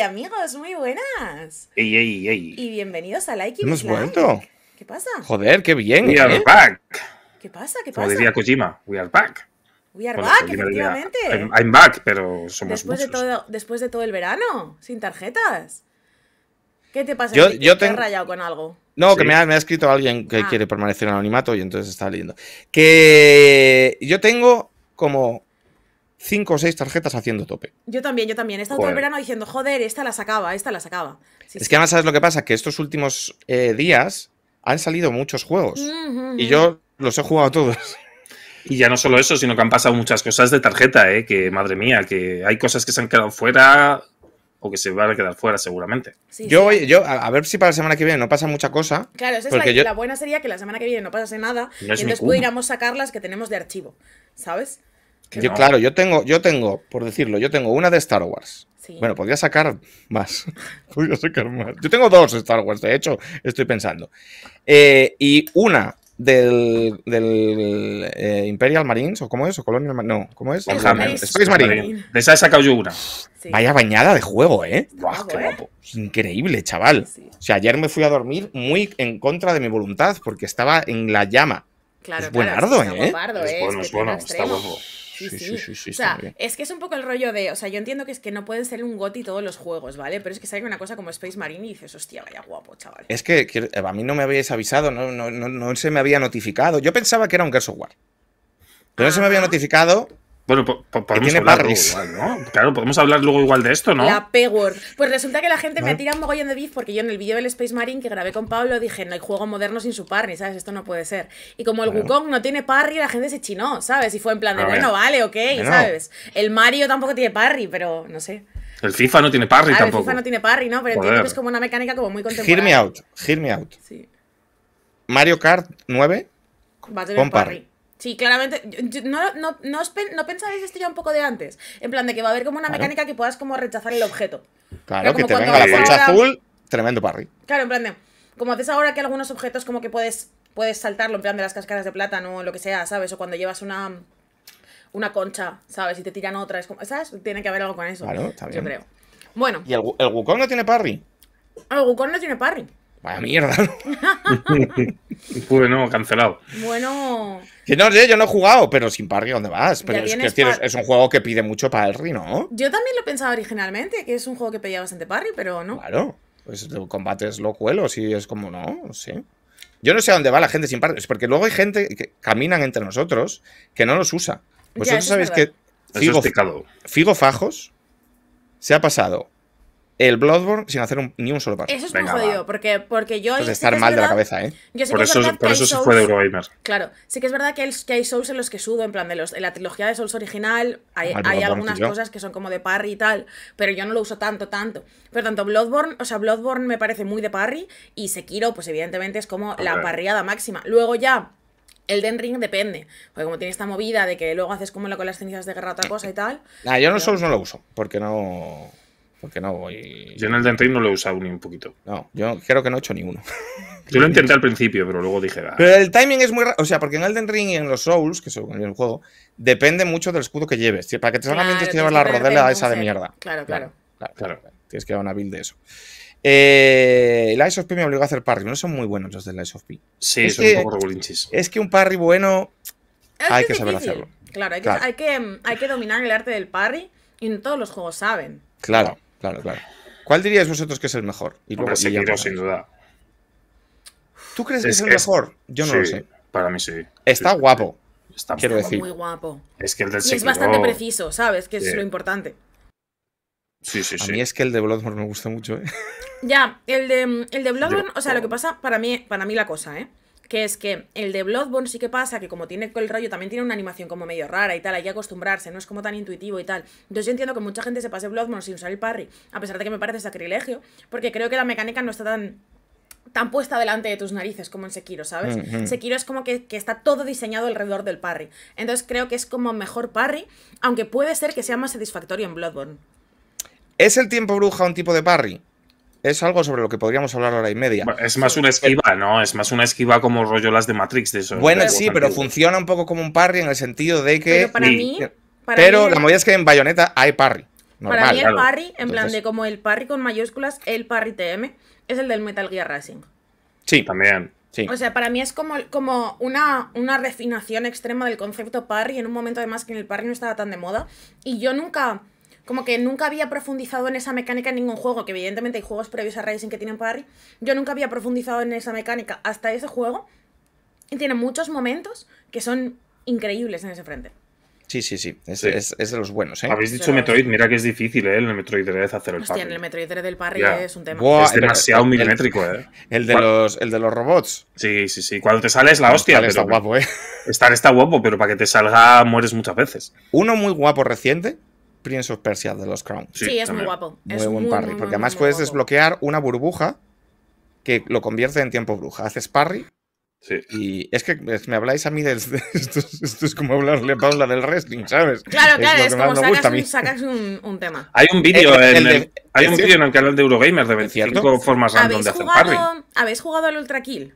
amigos, muy buenas. Ey, ey, ey. Y bienvenidos a Like y Hemos vuelto. ¿Qué pasa? Joder, qué bien. We are ¿eh? back. ¿Qué pasa? ¿Qué Como diría Kojima, we are back. We are back, efectivamente. I'm, back, pero somos después, de todo, después de todo el verano, sin tarjetas. ¿Qué te pasa? Yo- yo ¿Te rayado con algo? No, que me ha, escrito alguien que ah. quiere permanecer en anonimato y entonces está leyendo. Que yo tengo como cinco o seis tarjetas haciendo tope. Yo también, yo también. He estado todo el verano diciendo, joder, esta la sacaba, esta la sacaba. es que además, ¿sabes lo que pasa? Que estos últimos eh, días han salido muchos juegos. Y yo los he jugado todos. Y ya no solo eso, sino que han pasado muchas cosas de tarjeta, ¿eh? que madre mía, que hay cosas que se han quedado fuera o que se van a quedar fuera seguramente. yo, yo a, ver si para la semana que viene no pasa mucha cosa. Claro, es la, buena sería que la semana que viene no pasase nada y entonces pudiéramos sacar las que tenemos de archivo, ¿sabes? yo, claro, yo tengo, yo tengo, por decirlo, yo tengo una de Star Wars. Bueno, podría sacar más. Yo tengo dos Star Wars, de hecho, estoy pensando. Eh, y una del, eh, Imperial Marines, o cómo es, o Colonial no, ¿cómo es? Space, Marines. Space Marine. De esa he sacado yo una. Vaya bañada de juego, ¿eh? Increíble, chaval. O sea, ayer me fui a dormir muy en contra de mi voluntad, porque estaba en la llama. Claro, es buenardo, ¿eh? ¿eh? es, bueno, es bueno, está guapo. Sí, sí, sí. sí, o sea, es que es un poco el rollo de. O sea, yo entiendo que es que no pueden ser un goti todos los juegos, ¿vale? Pero es que sale una cosa como Space Marine y dices, hostia, vaya guapo, chaval. Es que, a mí no me habíais avisado, no, no, no, se me había notificado. Yo pensaba que era un Gears of War. Pero no se me había ah. notificado bueno, podemos hablar ¿no? Claro, podemos hablar luego igual de esto, ¿no? La p Pues resulta que la gente me tira un mogollón de beef porque yo en el vídeo del Space Marine que grabé con Pablo dije, no hay juego moderno sin su parry, ¿sabes? Esto no puede ser. Y como el Wukong no tiene parry, la gente se chinó, ¿sabes? Y fue en plan de, ah, bueno, vale, ok, ¿sabes? El Mario tampoco tiene parry, pero no sé. El FIFA no tiene parry tampoco. Ah, el FIFA no tiene parry, ¿no? Pero entiendo que es como una mecánica como muy contemporánea. Hear me out, hear me out. Sí. Mario Kart 9 con parry. Sí, claramente. no, no, pensabais esto ya un poco de antes? En plan, de que va a haber como una mecánica que puedas como rechazar el objeto. Claro, que te la concha azul, tremendo parry. Claro, en plan de. Como haces ahora que algunos objetos como que puedes, puedes saltarlo, en plan de las cascaras de plátano o lo que sea, ¿sabes? O cuando llevas una, una concha, ¿sabes? Y te tiran otra. Es ¿Sabes? Tiene que haber algo con eso. Claro, está bien. Yo creo. Bueno. ¿Y el, Wukong no tiene parry? El Wukong no tiene parry. Vaya mierda. bueno, cancelado. Bueno yo no he jugado, pero sin parry, ¿dónde vas? Pero es, un juego que pide mucho para parry, ¿no? Yo también lo pensaba originalmente, que es un juego que pedía bastante parry, pero no. Claro, pues combates locuelo locuelo, si es como no, sí. Yo no sé a dónde va la gente sin parry, es porque luego hay gente que caminan entre nosotros que no los usa. Vosotros sabéis que Figo Fajos se ha pasado el Bloodborne sin hacer ni un solo paso. Eso es muy jodido, porque, porque yo... De estar mal de la cabeza, ¿eh? por, eso, por eso, se fue de Eurogamer. Claro, sí que es verdad que, el, hay Souls en los que sudo, en plan de los... En la trilogía de Souls original hay, ah, algunas cosas que son como de parry y tal, pero yo no lo uso tanto, tanto. Pero tanto Bloodborne, o sea, Bloodborne me parece muy de parry y Sekiro, pues evidentemente es como la parriada máxima. Luego ya... El Den Ring depende, porque como tiene esta movida de que luego haces como la con las cenizas de guerra otra cosa y tal. No, yo no Souls no lo uso, porque no no voy. Yo en Elden Ring no lo he usado ni un poquito. No, yo creo que no he hecho ninguno. yo lo intenté al principio, pero luego dije. Ah". Pero el timing es muy O sea, porque en Elden Ring y en los Souls, que en el juego, depende mucho del escudo que lleves. Para que te solamente bien, la rodela esa de mierda. Claro, claro. Tienes que dar una build de eso. Eh, el Ice of P me obligó a hacer parry. No son muy buenos los del Ice of P. Sí, es son que, un poco y Es que un parry bueno hay que, saber hacerlo. Claro, hay que, hay que dominar el arte del parry y no todos los juegos saben. Claro. Claro, claro. ¿Cuál diríais vosotros que es el mejor? Y luego, Hombre, Sekiro, sin duda. ¿Tú crees que es, el mejor? Yo no lo sé. Para mí sí. Está guapo. Está quiero decir. muy guapo. Es que el del es bastante preciso, ¿sabes? Que es lo importante. Sí, sí, sí. A mí es que el de Bloodborne me gusta mucho, ¿eh? Ya, el de, el de Bloodborne, o sea, lo que pasa, para mí, para mí la cosa, ¿eh? que es que el de Bloodborne sí que pasa que como tiene el rollo, también tiene una animación como medio rara y tal, hay que acostumbrarse, no es como tan intuitivo y tal. Entonces yo entiendo que mucha gente se pase Bloodborne sin usar el parry, a pesar de que me parece sacrilegio, porque creo que la mecánica no está tan tan puesta delante de tus narices como en Sekiro, ¿sabes? Mm, mm. Sekiro es como que, que, está todo diseñado alrededor del parry. Entonces creo que es como mejor parry, aunque puede ser que sea más satisfactorio en Bloodborne. ¿Es el tiempo bruja un tipo de parry? es algo sobre lo que podríamos hablar ahora y media. Es más una esquiva, ¿no? Es más una esquiva como rollo las de Matrix. De eso, bueno, sí, pero funciona un poco como un parry en el sentido de que. Pero para mí. pero la movida es que en Bayonetta hay parry. para mí el parry, en plan de como el parry con mayúsculas, el parry TM, es el del Metal Gear Racing. Sí, también. Sí. O sea, para mí es como, como una, una refinación extrema del concepto parry en un momento además que en el parry no estaba tan de moda. Y yo nunca como que nunca había profundizado en esa mecánica en ningún juego, que evidentemente hay juegos previos a Racing que tienen Parry. Yo nunca había profundizado en esa mecánica hasta ese juego. Y tiene muchos momentos que son increíbles en ese frente. Sí, sí, sí. Es, es, de los buenos, ¿eh? Habéis dicho Metroid, mira que es difícil, ¿eh? el Metroid 3 hacer el Hostia, en el Metroid 3 del parry es un tema. es demasiado milimétrico, ¿eh? El de, los, el de los robots. Sí, sí, sí. Cuando te sale es la hostia. está guapo, ¿eh? Estar está guapo, pero para que te salga mueres muchas veces. Uno muy guapo reciente, Prince of Persia de los Crown. Sí, es muy guapo. Muy buen parry. porque además puedes desbloquear una burbuja que lo convierte en tiempo bruja. Haces parry. Sí. Y es que me habláis a mí de esto, esto es como hablarle a Paula del wrestling, ¿sabes? Claro, claro, es, como sacas, un, tema. Hay un vídeo en, el, en el canal de Eurogamer de 25 formas random de hacer parry. ¿Habéis jugado al Ultra Kill?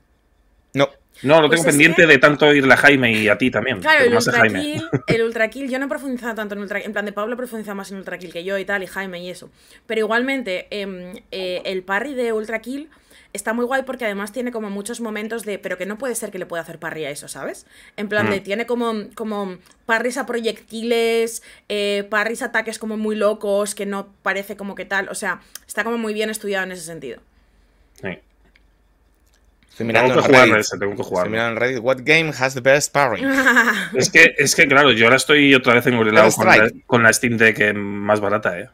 No, lo pues tengo pendiente de tanto irle a Jaime y a ti también. Claro, el Ultra Kill yo no he profundizado tanto en Kill en plan de Pablo profundiza más en Ultra Kill que yo y tal, y Jaime y eso. Pero igualmente, em, eh, el parry de Ultra Kill está muy guay porque además tiene como muchos momentos de, pero que no puede ser que le pueda hacer parry a eso, ¿sabes? En plan de, mm. tiene como, como parries a proyectiles, eh, a ataques como muy locos, que no parece como que tal, o sea, está como muy bien estudiado en ese sentido. Sí tengo que jugar Ese, tengo que jugar. en Reddit. What game has the best pairing? es, que, es que, claro, yo ahora estoy otra vez en con la, con la Steam Deck eh, más barata, ¿eh?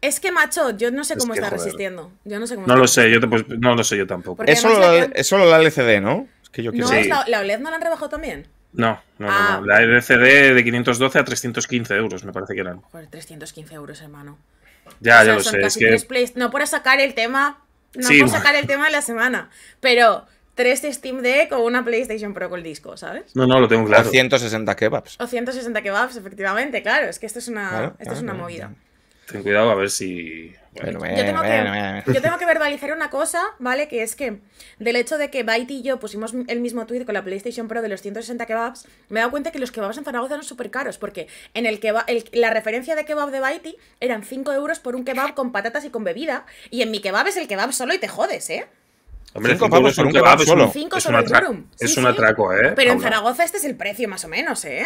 Es que, macho, yo no sé cómo está resistiendo. Yo no sé cómo No lo sé, yo no lo sé yo tampoco. es solo, la, es solo la LCD, ¿no? Es que yo la, OLED no la han rebajado también? No, no, no, ah. La LCD de 512 a 315 euros, me parece que eran. Joder, 315 euros, hermano. Ya, ya lo sé. No por sacar el tema no vamos a sacar el tema de la semana, pero tres Steam Deck o una PlayStation Pro con el disco, ¿sabes? No, no, lo tengo claro. O 160 kebabs. O 160 kebabs, efectivamente, claro. Es que esto es una, esto es una movida. Ten cuidado a ver si. Bueno, yo, tengo que, yo, tengo que, verbalizar una cosa, ¿vale? Que es que del hecho de que Byte y yo pusimos el mismo tuit con la PlayStation Pro de los 160 kebabs, me he dado cuenta que los kebabs en Zaragoza son súper caros, porque en el, kebab, la referencia de kebab de Byte eran 5 euros por un kebab con patatas y con bebida, y en mi kebab es el kebab solo y te jodes, ¿eh? Hombre, 5 euros por un kebab, solo. Es, un, un, atraco, es un atraco, ¿eh? Pero en Zaragoza este es el precio más o menos, ¿eh?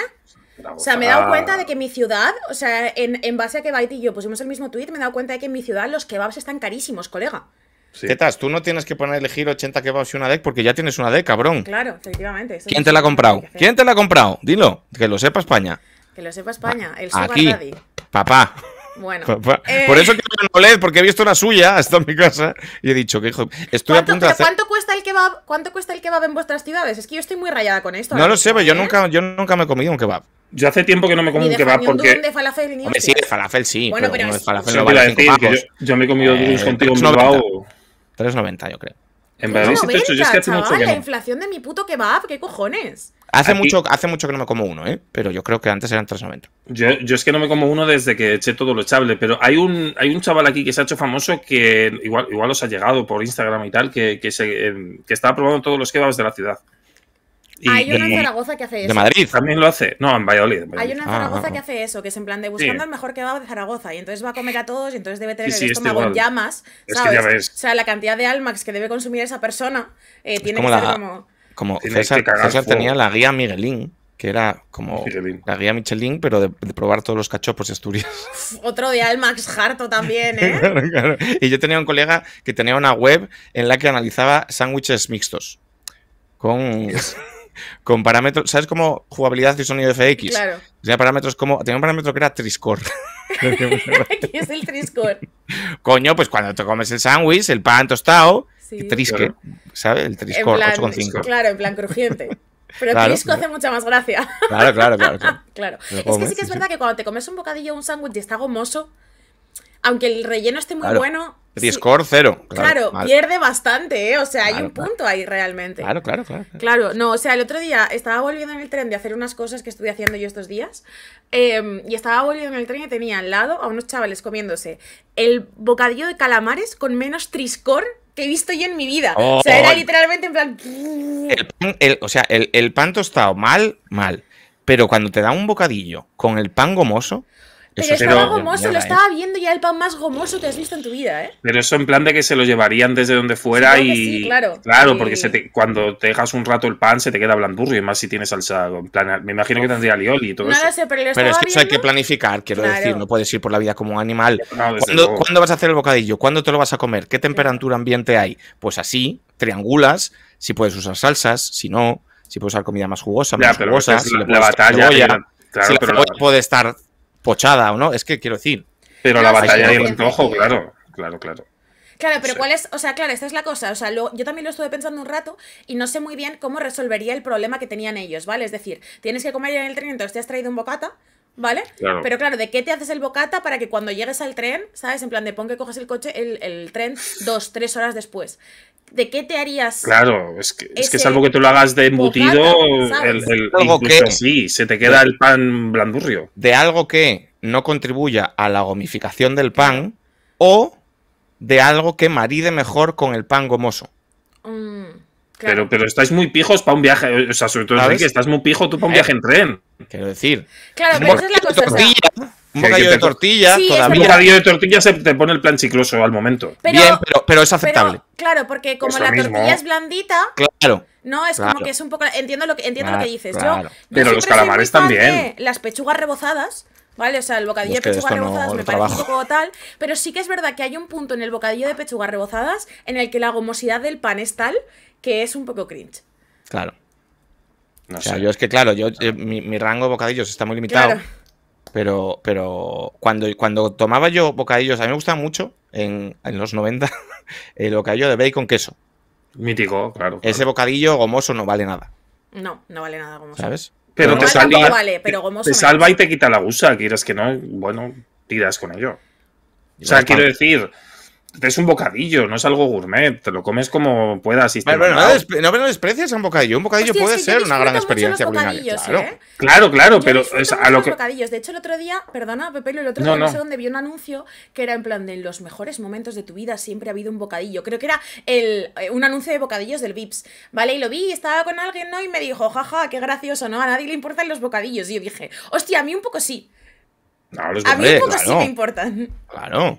O sea, me he dado cuenta de que mi ciudad, o sea, en, base a que Baiti y yo pusimos el mismo tweet, me he dado cuenta de que en mi ciudad los kebabs están carísimos, colega. ¿Qué Tetas, tú no tienes que poner elegir 80 kebabs y una deck porque ya tienes una deck, cabrón. Claro, efectivamente. ¿Quién te la ha comprado? ¿Quién te la ha comprado? Dilo, que lo sepa España. Que lo sepa España, el Aquí, Papá. Bueno. Eh. Por eso quiero no OLED porque he visto una suya, hasta en mi casa, y he dicho que hijo, estoy a punto de hacer... ¿cuánto cuesta, el kebab, ¿Cuánto cuesta el kebab en vuestras ciudades? Es que yo estoy muy rayada con esto. No ¿eh? lo sé, pero yo ¿Eh? nunca, yo nunca me he comido un kebab. Yo hace tiempo que no me como un kebab porque. De falafel, sí, de falafel sí. Bueno, pero, es... falafel no decir, que yo, me he comido dos contigo en Bilbao. 3.90, yo creo. En verdad, yo es que hace mucho que La inflación de mi puto kebab, ¿qué cojones? Hace mucho, hace mucho que no me como uno, ¿eh? Pero yo creo que antes eran 3.90. Yo, yo es que no me como uno desde que eché todo lo echable, pero hay un, hay un chaval aquí que se ha hecho famoso que igual, os ha llegado por Instagram y tal, que, que, em, que estaba probando todos los kebabs de la ciudad. Hay una Zaragoza que hace eso. De Madrid. También lo hace. No, en Valladolid. Hay una ah, Zaragoza ah, que ah. hace eso, que es en plan de buscando el mejor que va de Zaragoza. Y entonces va a comer a todos y entonces debe tener el este estómago en llamas. O sea, la cantidad de Almax que debe consumir esa persona eh, tiene que ser como. Como César, tenía la guía Miguelín que era como la guía Michelin, pero de, probar todos los cachopos de Asturias. Otro de Almax Harto también, ¿eh? claro, claro. Y yo tenía un colega que tenía una web en la que analizaba sándwiches mixtos con con parámetros, ¿sabes cómo jugabilidad y sonido FX? Claro. Tenía parámetros como, tenía un parámetro que era Triscore. ¿Qué es el Triscore? Coño, pues cuando te comes el sándwich, el pan tostado, sí. trisque, ¿sabes? El Triscore 8,5. Claro, en plan crujiente. Pero hace mucha más gracia. Claro, claro, claro. claro. Es que sí que es verdad que cuando te comes un bocadillo un sándwich y está gomoso, aunque el relleno esté muy bueno, Discord cero. Claro, claro pierde bastante, ¿eh? O sea, hay un punto ahí realmente. Claro, claro, claro, claro. no, o sea, el otro día estaba volviendo en el tren de hacer unas cosas que estuve haciendo yo estos días. Em, y estaba volviendo en el tren y tenía al lado a unos chavales comiéndose el bocadillo de calamares con menos triscor que he visto yo en mi vida. o sea, era oh. literalmente en plan. o sea, el, el pan tostado mal, mal. Pero cuando te da un bocadillo con el pan gomoso. Pero estaba gomoso, lo ¿eh? estaba viendo ya el pan más gomoso que has visto en tu vida, ¿eh? Pero eso en plan de que se lo llevarían desde donde fuera y. claro. Claro, porque cuando te dejas un rato el pan se te queda blandurro y más si tienes salsa. me imagino que tendría lioli y todo eso. pero, es que eso hay que planificar, quiero decir, no puedes ir por la vida como un animal. ¿Cuándo, vas a hacer el bocadillo? ¿Cuándo te lo vas a comer? ¿Qué temperatura ambiente hay? Pues así, triangulas, si puedes usar salsas, si no, si puedes usar comida más jugosa, más jugosa, si la, batalla. Cebolla, pero puede estar pochada o no, es que quiero decir. Pero la batalla de antojo, claro, claro, claro. Claro, pero ¿cuál es? O sea, claro, esta es la cosa. O sea, yo también lo estuve pensando un rato y no sé muy bien cómo resolvería el problema que tenían ellos, ¿vale? Es decir, tienes que comer en el tren, entonces te has traído un bocata, ¿vale? Pero claro, ¿de qué te haces el bocata para que cuando llegues al tren, ¿sabes? En plan de pon que coges el coche, el, el tren dos, tres horas después. ¿de qué te harías? Claro, es que, es que salvo que tú lo hagas de embutido, el, ¿Algo que, así, se te queda el pan blandurrio. De algo que no contribuya a la gomificación del pan o de algo que maride mejor con el pan gomoso. Mm, pero, pero estáis muy pijos para un viaje, o sea, sobre todo que estás muy pijo tú para un eh, viaje en tren. Quiero decir. Claro, pero esa es la cosa. Un bocadillo de tortilla, todavía. Un bocadillo de tortilla se te pone el plan chicloso al momento. Bien, pero, es aceptable. claro, porque como la tortilla es blandita. Claro. No, es como que es un poco. Entiendo lo que, entiendo dices. Yo, pero los calamares también. Las pechugas rebozadas. ¿vale? O sea, el bocadillo de pechugas rebozadas me parece un poco tal, pero sí que es verdad que hay un punto en el bocadillo de pechugas rebozadas en el que la gomosidad del pan es tal que es un poco cringe. Claro. o sea, yo es que, claro, yo eh, mi, rango de bocadillos está muy limitado. Pero, pero cuando, cuando tomaba yo bocadillos, a mí me gustaba mucho en, los 90 el bocadillo de bacon queso. Mítico, claro, Ese bocadillo gomoso no vale nada. No, no vale nada gomoso. ¿Sabes? Pero, te salva, te, salva y te quita la gusa, Quieres que no, bueno, tiras con ello. O sea, quiero decir, es un bocadillo, no es algo gourmet, te lo comes como puedas. Pero, no, des no, a un bocadillo, un bocadillo puede ser una gran experiencia culinaria. ¿eh? Claro. claro, claro, pero a lo De hecho, el otro día, perdona, Pepe, el otro día no, sé dónde vi un anuncio que era en plan de en los mejores momentos de tu vida siempre ha habido un bocadillo. Creo que era eh, un anuncio de bocadillos del Vips, ¿vale? Y lo vi, estaba con alguien, ¿no? Y me dijo, jaja, qué gracioso, ¿no? A nadie le importan los bocadillos. Y yo dije, Hostia, a mí un poco sí. a mí un poco sí me importan. Claro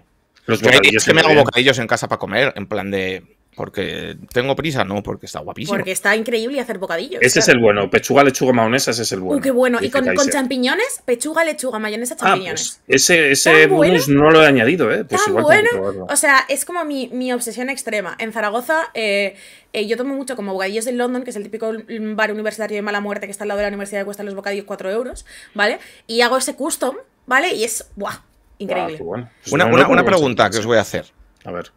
yo es que me hago bocadillos en casa para comer, en plan de. Porque tengo prisa, no, porque está guapísimo. Porque está increíble hacer bocadillos. Ese es el bueno. Pechuga, lechuga, mayonesa, ese es el bueno. qué bueno. Y con, champiñones, pechuga, lechuga, mayonesa, ah, pues champiñones. ese ese bonus no lo he añadido, ¿eh? Pues bueno. O sea, es como mi, obsesión extrema. En Zaragoza, eh, eh, yo tomo mucho como bocadillos De London, que es el típico bar universitario de mala muerte que está al lado de la universidad Y cuesta los bocadillos 4 euros, ¿vale? Y hago ese custom, ¿vale? Y es, ¡buah! Ah, Increíble. Pues una, pregunta que os voy a hacer. A ver.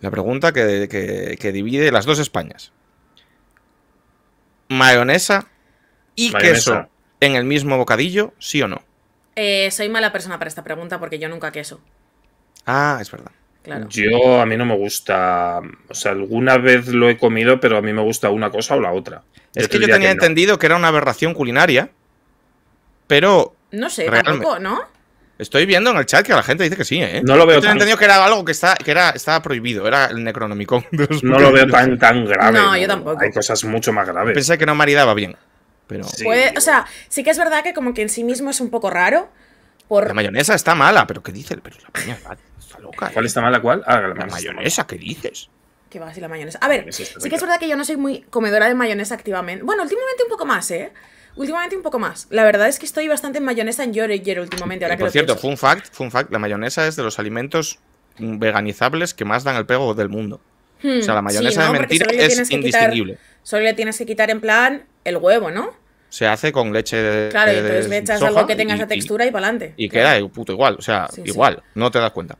La pregunta que, divide las dos Españas. ¿Mayonesa y queso en el mismo bocadillo, sí o no? Eh, soy mala persona para esta pregunta porque yo nunca queso. Ah, es verdad. Yo a mí no me gusta, o sea, alguna vez lo he comido, pero a mí me gusta una cosa o la otra. Es que yo tenía entendido que era una aberración culinaria, pero... No sé, tampoco, ¿no? Estoy viendo en el chat que la gente dice que sí, ¿eh? No lo veo Yo entendido que era algo que, está, estaba prohibido, era el Necronomicon. no lo veo tan, tan grave. No, yo tampoco. Hay cosas mucho más graves. Pensé que no maridaba bien. Pero... o sea, sí que es verdad que como que en sí mismo es un poco raro. Por... La mayonesa está mala, pero ¿qué dices? Pero la peña está loca. ¿eh? ¿Cuál está mala? ¿Cuál? Ah, la, mayonesa, ¿qué dices? Que va decir la mayonesa. A ver, sí que es verdad que yo no soy muy comedora de mayonesa activamente. Bueno, últimamente un poco más, ¿eh? Últimamente un poco más. La verdad es que estoy bastante en mayonesa en Yorger últimamente. Eh, por cierto, fun fact, fun fact, la mayonesa es de los alimentos veganizables que más dan el pego del mundo. o sea, la hmm, mayonesa de mentira es indistinguible. solo le tienes que quitar en plan el huevo, ¿no? Se hace con leche de. Claro, entonces le echas algo que tenga esa textura y, y para adelante. Y queda puto igual, o sea, igual, no te das cuenta.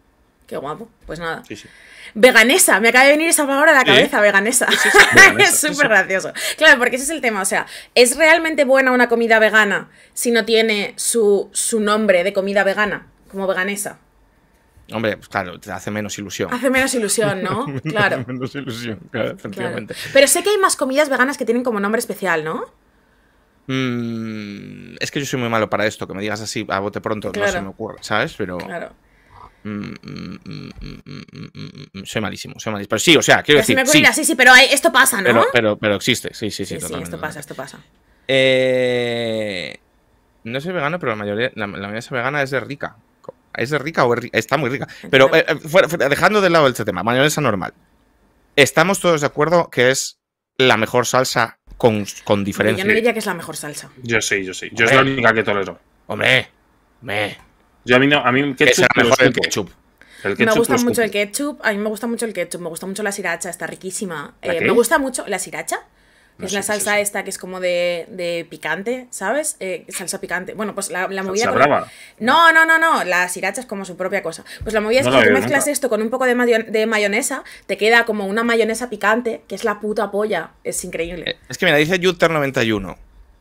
Qué guapo, pues nada. Sí, sí. Veganesa, me acaba de venir esa palabra a la cabeza, veganesa. es súper gracioso. Claro, porque ese es el tema, o sea, ¿es realmente buena una comida vegana si no tiene su, nombre de comida vegana, como veganesa? Hombre, pues claro, te hace menos ilusión. Hace menos ilusión, ¿no? claro. Hace menos ilusión, claro, efectivamente. Pero sé que hay más comidas veganas que tienen como nombre especial, ¿no? Mm, es que yo soy muy malo para esto, que me digas así a bote pronto, no se me ocurre, ¿sabes? Pero... Claro. Mm, mm, mm, soy malísimo, soy malísimo. Pero sí, o sea, quiero decir. sí. sí, sí, pero eh, esto pasa, ¿no? Pero, pero, existe, sí, sí, sí. totalmente esto pasa, esto pasa. Eh, no soy vegano, pero la mayoría, la, la mayoría vegana es de rica. ¿Es de rica o es rica? Está muy rica. Pero eh, eh, dejando de lado este tema, mayonesa normal. Estamos todos de acuerdo que es la mejor salsa con, con diferencia. Yo no diría que es la mejor salsa. Yo sí, yo sí. Yo es la única que tolero. Hombre, me a mí, no, a ketchup. será el ketchup. me gusta mucho el ketchup. A mí me gusta mucho el ketchup. Me gusta mucho la sriracha, está riquísima. Eh, me gusta mucho la sriracha. es la salsa esta que es como de, picante, ¿sabes? Eh, salsa picante. Bueno, pues la, movida. No, no, no, no. La sriracha es como su propia cosa. Pues la movida es que tú mezclas esto con un poco de, mayonesa, te queda como una mayonesa picante, que es la puta polla. Es increíble. Eh, es que mira, dice Jutter91,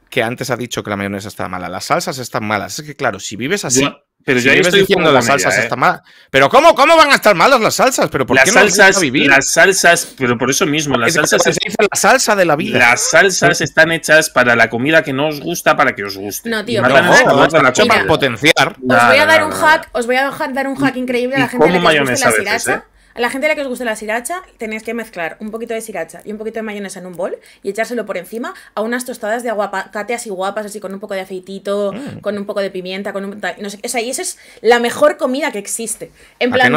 que antes ha dicho que la mayonesa está mala. Las salsas están malas. Es que claro, si vives así. Pero yo iba estoy diciendo las salsas están ¿eh? mal. Pero cómo, ¿cómo van a estar malas las salsas? Pero por las qué salsas, Las salsas, pero por eso mismo, las salsas se la salsa de la vida. Las salsas están hechas para la comida que no os gusta para que os guste. No, tío, para potenciar. Os voy a dar un hack, os voy a dar un hack increíble a la gente que la la gente a la que os guste la sriracha, tenéis que mezclar un poquito de sriracha y un poquito de mayonesa en un bol y echárselo por encima a unas tostadas de aguacate así guapas, así con un poco de aceitito, mm. con un poco de pimienta, con un... No sé, o sea, y esa es la mejor comida que existe. En ¿A que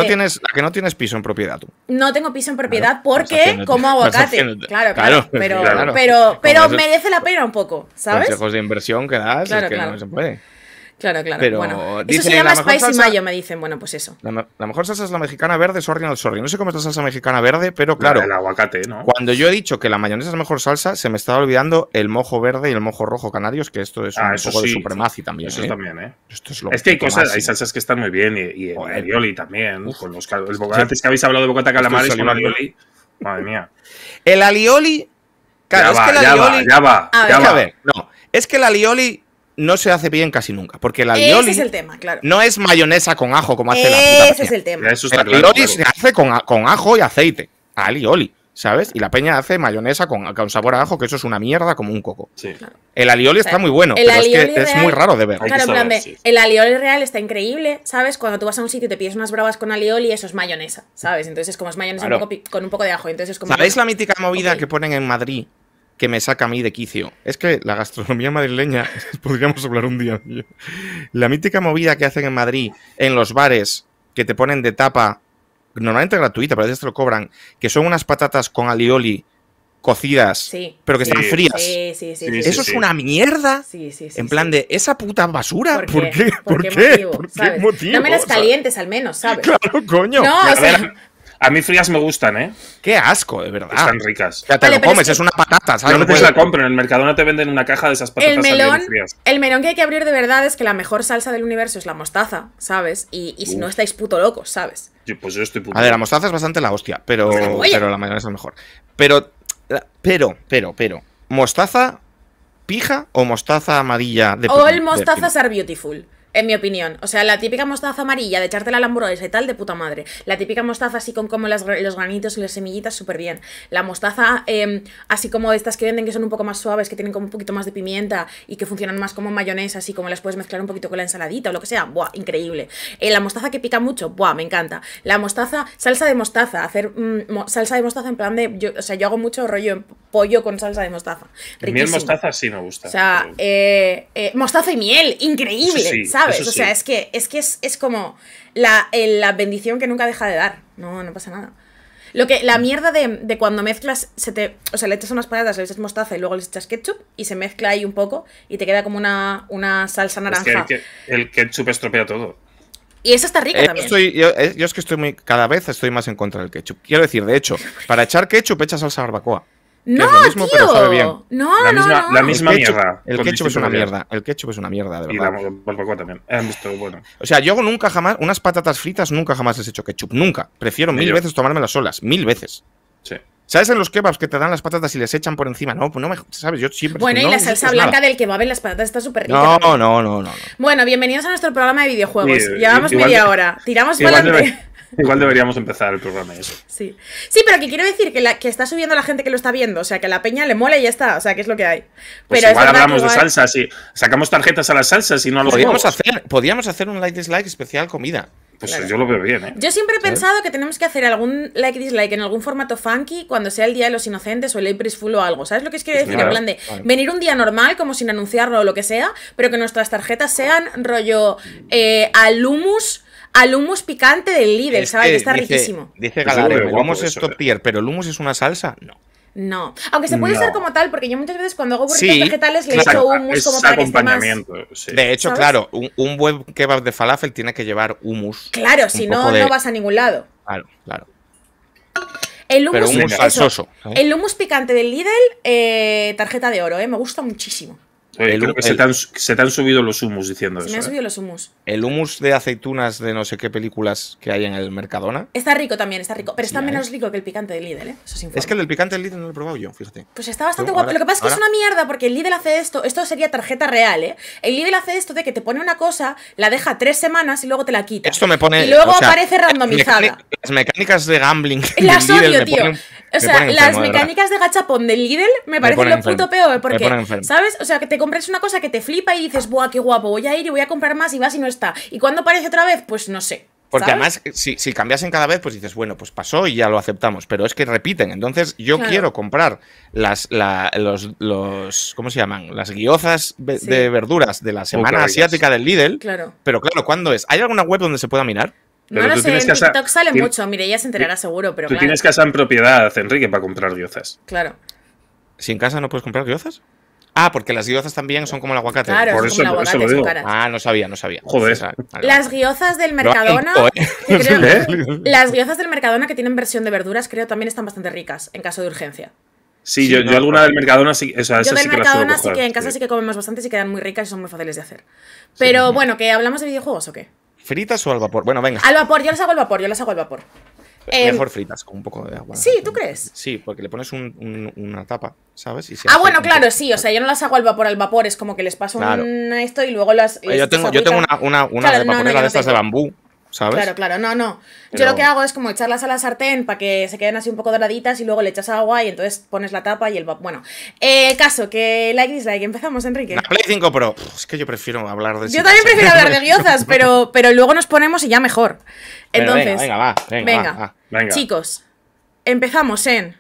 no tienes, piso en propiedad tú? No tengo piso en propiedad porque como aguacate. Claro, claro, Pero, pero, pero merece la pena un poco, ¿sabes? Consejos de inversión que das, es que no se puede. Claro, claro. bueno, eso se llama Spice salsa... Mayo, me dicen. Bueno, pues eso. La, mejor salsa es la mexicana verde, sorry, no sorry. No sé cómo es la salsa mexicana verde, pero claro. El aguacate, ¿no? Cuando yo he dicho que la mayonesa es mejor salsa, se me estaba olvidando el mojo verde y el mojo rojo canarios, que esto es ah, un poco de supremacy también. Eso ¿eh? también, ¿eh? Esto es, lo es que hay cosas, hay salsas que están muy bien y, el alioli también. con el antes que habéis hablado de bocata calamares con alioli. Madre mía. El alioli. Claro, es que el alioli. Ya va, ya va. A ver, ya Es que el alioli no se hace bien casi nunca, porque el alioli Ese es el tema, claro. no es mayonesa con ajo como hace Ese la Ese es el tema. el alioli se hace con, ajo y aceite, alioli, ¿sabes? Y la peña hace mayonesa con, con, sabor a ajo, que eso es una mierda como un coco. Sí. El alioli está muy bueno, pero es que es muy raro de ver. Claro, el alioli real está increíble, ¿sabes? Cuando tú vas a un sitio y te pides unas bravas con alioli, eso es mayonesa, ¿sabes? Entonces como es mayonesa con un poco de ajo, entonces como... ¿Sabéis la mítica movida que ponen en Madrid que me saca a mí de quicio. Es que la gastronomía madrileña, podríamos hablar un día. La mítica movida que hacen en Madrid, en los bares, que te ponen de tapa, normalmente gratuita, pero a veces te lo cobran, que son unas patatas con alioli cocidas, pero que están frías. Eso es una mierda. en plan de esa puta basura. ¿Por qué? ¿Por qué? ¿Por qué, las calientes al menos, ¿sabes? Claro, coño. No, a mí frías me gustan, ¿eh? Qué asco, de verdad. Están ricas. Ya te lo comes, es, una patata, ¿sabes? no te la compro, en el mercado no te venden una caja de esas patatas el melón, frías. El melón que hay que abrir de verdad es que la mejor salsa del universo es la mostaza, ¿sabes? Y, si no estáis puto locos, ¿sabes? pues yo estoy puto. A ver, la mostaza es bastante la hostia, pero, pero la mayonesa es mejor. Pero, pero, pero, pero. ¿Mostaza pija o mostaza amarilla de O el mostaza are beautiful. En mi opinión. O sea, la típica mostaza amarilla de echarte la y tal, de puta madre. La típica mostaza así con como los granitos y las semillitas, súper bien. La mostaza em, así como estas que venden que son un poco más suaves, que tienen como un poquito más de pimienta y que funcionan más como mayonesa, así como las puedes mezclar un poquito con la ensaladita o lo que sea. Buah, increíble. Eh, la mostaza que pica mucho, buah, me encanta. La mostaza, salsa de mostaza, hacer mm, salsa de mostaza en plan de. Yo, o sea, yo hago mucho rollo en pollo con salsa de mostaza. Riquísimo. Miel mostaza sí me gusta. O sea, eh, eh, mostaza y miel, increíble, o sea, es que es, que es, es como la, eh, la, bendición que nunca deja de dar. No, no pasa nada. Lo que, la mierda de, de, cuando mezclas, se te, o sea, le echas unas patatas, le echas mostaza y luego le echas ketchup y se mezcla ahí un poco y te queda como una, una salsa naranja. Es que el, ketchup estropea todo. Y eso está rico eh, también. Eh, yo, es que estoy Cada vez estoy más en contra del ketchup. Quiero decir, de hecho, para echar ketchup echas salsa barbacoa. No, es tío. No, la misma, no, no. La misma mierda. El ketchup es una mierda. El ketchup es una mierda, de verdad. Y la también. bueno. O sea, yo nunca jamás, unas patatas fritas nunca jamás les he hecho ketchup. Nunca. Prefiero mil veces tomármelas solas. Mil veces. Sí. ¿Sabes en los kebabs que te dan las patatas y les echan por encima? No, pues no me. ¿Sabes? Yo siempre. Bueno, y la salsa pues blanca del kebab en las patatas está súper rica. No, no, no, no, Bueno, bienvenidos a nuestro programa de videojuegos. Llevamos media hora. Tiramos para adelante. Igual deberíamos empezar el programa eso. Sí. Sí, pero ¿qué quiero decir que, la, que está subiendo la gente que lo está viendo. O sea, que a la peña le mole y ya está. O sea, que es lo que hay. Pues pero igual hablamos de salsas y sacamos tarjetas a las salsas y no lo podíamos hacer Podríamos hacer un like-dislike especial comida. Pues yo lo veo bien, ¿eh? Yo siempre he pensado que tenemos que hacer algún like-dislike en algún formato funky cuando sea el Día de los Inocentes o el April Fool o algo. ¿Sabes lo que os quiero decir? en plan de venir un día normal, como sin anunciarlo o lo que sea, pero que nuestras tarjetas sean rollo eh, alumus al hummus picante del Lidl, ¿sabes? Que está riquísimo. Dice pues que el hummus es top tier, pero el hummus es una salsa, no. No, aunque se puede no. usar como tal, porque yo muchas veces cuando hago burritos vegetales le echo hummus como para que esté más... Sí. De hecho, claro, un, buen kebab de falafel tiene que llevar hummus. Claro, si no, no vas a ningún lado. Claro, claro. El hummus, El hummus picante del Lidl, eh, tarjeta de oro, eh, me gusta muchísimo. Eh, creo que se, te han, se, han, subido los humus diciendo se eso. Me han subido ¿eh? los humus. El humus de aceitunas de no sé qué películas que hay en el Mercadona. Está rico también, está rico. Pero está menos rico que el picante del Lidl, ¿eh? Eso es, es que el del picante del Lidl no lo he probado yo, fíjate. Pues está bastante guapo. lo que pasa es que es una mierda porque el Lidl hace esto. Esto sería tarjeta real, ¿eh? El Lidl hace esto de que te pone una cosa, la deja tres semanas y luego te la quita. Esto me pone. Y luego aparece randomizada. las mecánicas de gambling. Las odio, tío. O sea, las mecánicas de, gachapón del Lidl me, parecen lo puto peor. Porque, ¿sabes? O sea, que te compras una cosa que te flipa y dices, ¡buah, qué guapo! Voy a ir y voy a comprar más y vas y no está. ¿Y cuando aparece otra vez? Pues no sé. Porque además, si, si, en cada vez, pues dices, bueno, pues pasó y ya lo aceptamos. Pero es que repiten. Entonces, yo quiero comprar las, la, los, ¿cómo se llaman? Las guiozas de, verduras de la semana asiática del Lidl. Claro. Pero claro, ¿cuándo es? ¿Hay alguna web donde se pueda mirar? no sé, en TikTok sale mucho, mire, ella se enterará seguro, pero Tú tienes casa en propiedad, Enrique, para comprar guiozas. Claro. ¿Si en casa no puedes comprar guiozas? Ah, porque las guiozas también son como el aguacate. Claro, por eso, Ah, no sabía, no sabía. Joder. Las guiozas del Mercadona. ¿eh? ¿Eh? Las guiozas del Mercadona que tienen versión de verduras, creo también están bastante ricas en caso de urgencia. Sí, yo, alguna del Mercadona sí, yo del Mercadona sí en casa sí. sí que comemos bastante y quedan muy ricas y son muy fáciles de hacer. Pero bueno, ¿que hablamos de videojuegos o qué? ¿Fritas o al vapor? Bueno, venga. Al vapor, yo las hago al vapor, yo las hago al vapor. Em, Mejor fritas, con un poco de agua. ¿Sí? ¿Tú crees? Sí, porque le pones una tapa, ¿sabes? ah, bueno, claro, sí. O sea, yo no las hago al vapor, al vapor. Es como que les paso un esto y luego las... Yo tengo, yo tengo una, una, una de de estas de bambú ¿Sabes? Claro, claro, no, no. Yo lo que hago es como echarlas a la sartén para que se queden así un poco doraditas y luego le echas agua y entonces pones la tapa y el... Bueno, eh, caso, que like is like. Empezamos, Enrique. La Play 5 Pro. Es que yo prefiero hablar de... Yo también prefiero hablar de guiozas, pero, pero luego nos ponemos y ya mejor. Entonces... Venga, va, venga. Va, venga. Chicos, empezamos en